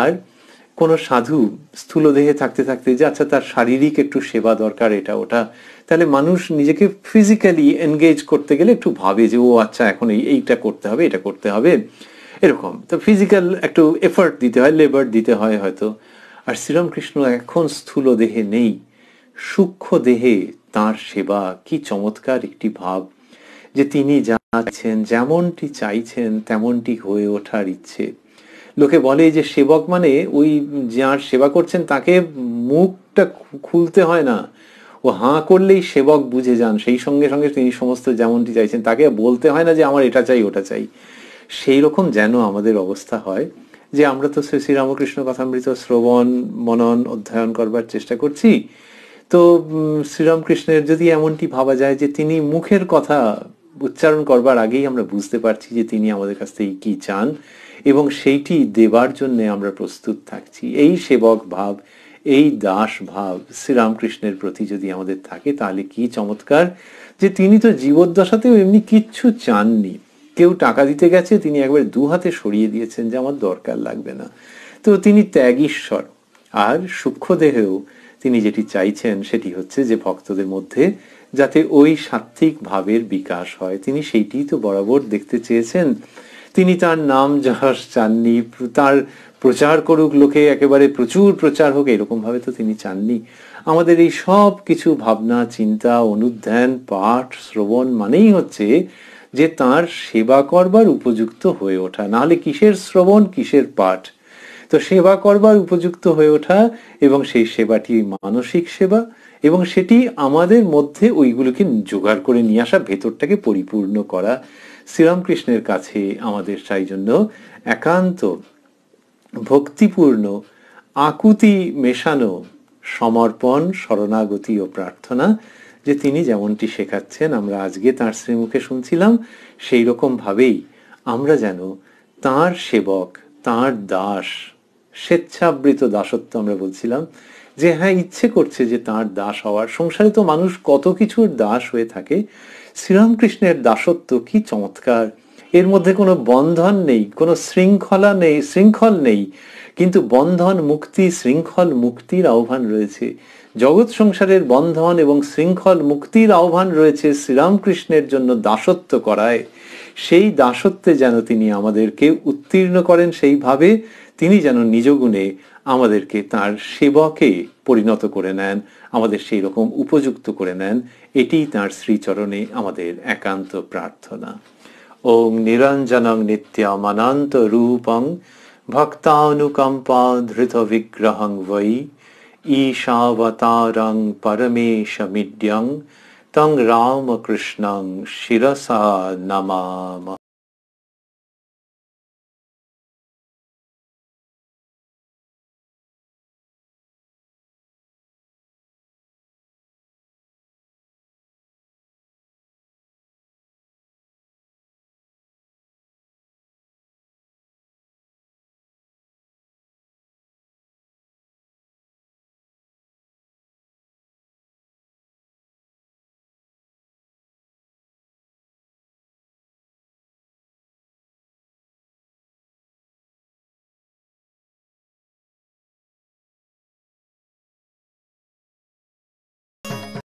আর কোনো সাধু স্থূলদেহে থাকতে থাকতে যে আচ্ছা তার শারীরিক একটু সেবা দরকার এটা ওটা তাহলে মানুষ নিজেকে ফিজিক্যালি এনগেজ করতে গেলে একটু ভাবে যে ও আচ্ছা এখন এইটা করতে হবে এটা করতে হবে এরকম তো ফিজিক্যাল একটু এফার্ট দিতে হয় লেবার দিতে হয় হয়তো আর শ্রীরামকৃষ্ণ এখন স্থূল দেহে নেই সূক্ষ্ম দেহে তার সেবা কি চমৎকার একটি ভাব যে তিনি জানাচ্ছেন যেমনটি চাইছেন তেমনটি হয়ে ওঠার ইচ্ছে লোকে বলে যে সেবক মানে ওই যার সেবা করছেন তাকে মুখটা খুলতে হয় না ও হাঁ করলেই সেবক বুঝে যান সেই সঙ্গে সঙ্গে তিনি সমস্ত যেমনটি চাইছেন তাকে বলতে হয় না যে আমার এটা চাই ওটা চাই সেই রকম যেন আমাদের অবস্থা হয় যে আমরা তো শ্রী শ্রীরামকৃষ্ণ কথামৃত শ্রবণ মনন অধ্যয়ন করবার চেষ্টা করছি তো শ্রীরামকৃষ্ণের যদি এমনটি ভাবা যায় যে তিনি মুখের কথা উচ্চারণ করবার আগেই আমরা বুঝতে পারছি যে তিনি আমাদের কাছ থেকে কি চান এবং সেইটি দেবার জন্য আমরা প্রস্তুত থাকছি এই সেবক ভাব এই দাস ভাব শ্রীরামকৃষ্ণের প্রতি যদি আমাদের থাকে তাহলে কি চমৎকার যে তিনি তো জীবদ্দশাতেও এমনি কিচ্ছু চাননি কেউ টাকা দিতে গেছে তিনি একবার দু হাতে সরিয়ে দিয়েছেন যে আমার দরকার লাগবে না তো তিনি ত্যাগীশ্বর আর সূক্ষ্মদেহেও তিনি যেটি চাইছেন সেটি হচ্ছে যে ভক্তদের মধ্যে যাতে ওই সাত্ত্বিক ভাবের বিকাশ হয় তিনি সেইটি তো বরাবর দেখতে চেয়েছেন তিনি তার নাম যশ চাননি তার প্রচার করুক লোকে একেবারে প্রচুর প্রচার হোক এরকমভাবে তো তিনি চাননি আমাদের এই সব কিছু ভাবনা চিন্তা অনুধ্যান পাঠ শ্রবণ মানেই হচ্ছে যে তার সেবা করবার উপযুক্ত হয়ে ওঠা নাহলে কিসের শ্রবণ কিসের পাঠ তো সেবা করবার উপযুক্ত হয়ে ওঠা এবং সেই সেবাটি মানসিক সেবা এবং সেটি আমাদের মধ্যে ওইগুলোকে জোগাড় করে নিয়ে আসা ভেতরটাকে পরিপূর্ণ করা শ্রীরামকৃষ্ণের কাছে আমাদের তাই জন্য একান্ত ভক্তিপূর্ণ আকুতি মেশানো সমর্পণ শরণাগতি ও প্রার্থনা যে তিনি যেমনটি শেখাচ্ছেন আমরা আজকে তাঁর শ্রীমুখে শুনছিলাম সেই রকমভাবেই আমরা যেন তাঁর সেবক তাঁর দাস স্বেচ্ছাবৃত দাসত্ব আমরা বলছিলাম যে হ্যাঁ ইচ্ছে করছে যে তার দাস হওয়ার সংসারে তো মানুষ কত কিছুর দাস হয়ে থাকে শ্রীরামকৃষ্ণের দাসত্ব কি চমৎকার এর মধ্যে কোনো বন্ধন নেই কোনো শৃঙ্খলা নেই শৃঙ্খল নেই কিন্তু বন্ধন মুক্তি শৃঙ্খল মুক্তির আহ্বান রয়েছে জগৎ সংসারের বন্ধন এবং শৃঙ্খল মুক্তির আহ্বান রয়েছে শ্রীরামকৃষ্ণের জন্য দাসত্ব করায় সেই দাসত্বে যেন তিনি আমাদেরকে উত্তীর্ণ করেন সেইভাবে তিনি যেন নিজগুণে আমাদেরকে তার সেবকে পরিণত করে নেন আমাদের সেই রকম উপযুক্ত করে নেন এটি তার শ্রীচরণে আমাদের একান্ত প্রার্থনা ওং নিরঞ্জনং নিত্যমানান্ত রূপং ভক্তানুকম্পা ধৃত বিগ্রহং বৈ ईशावतारं परमेशमिद्यं तं रामकृष्णं शिरसा नमामः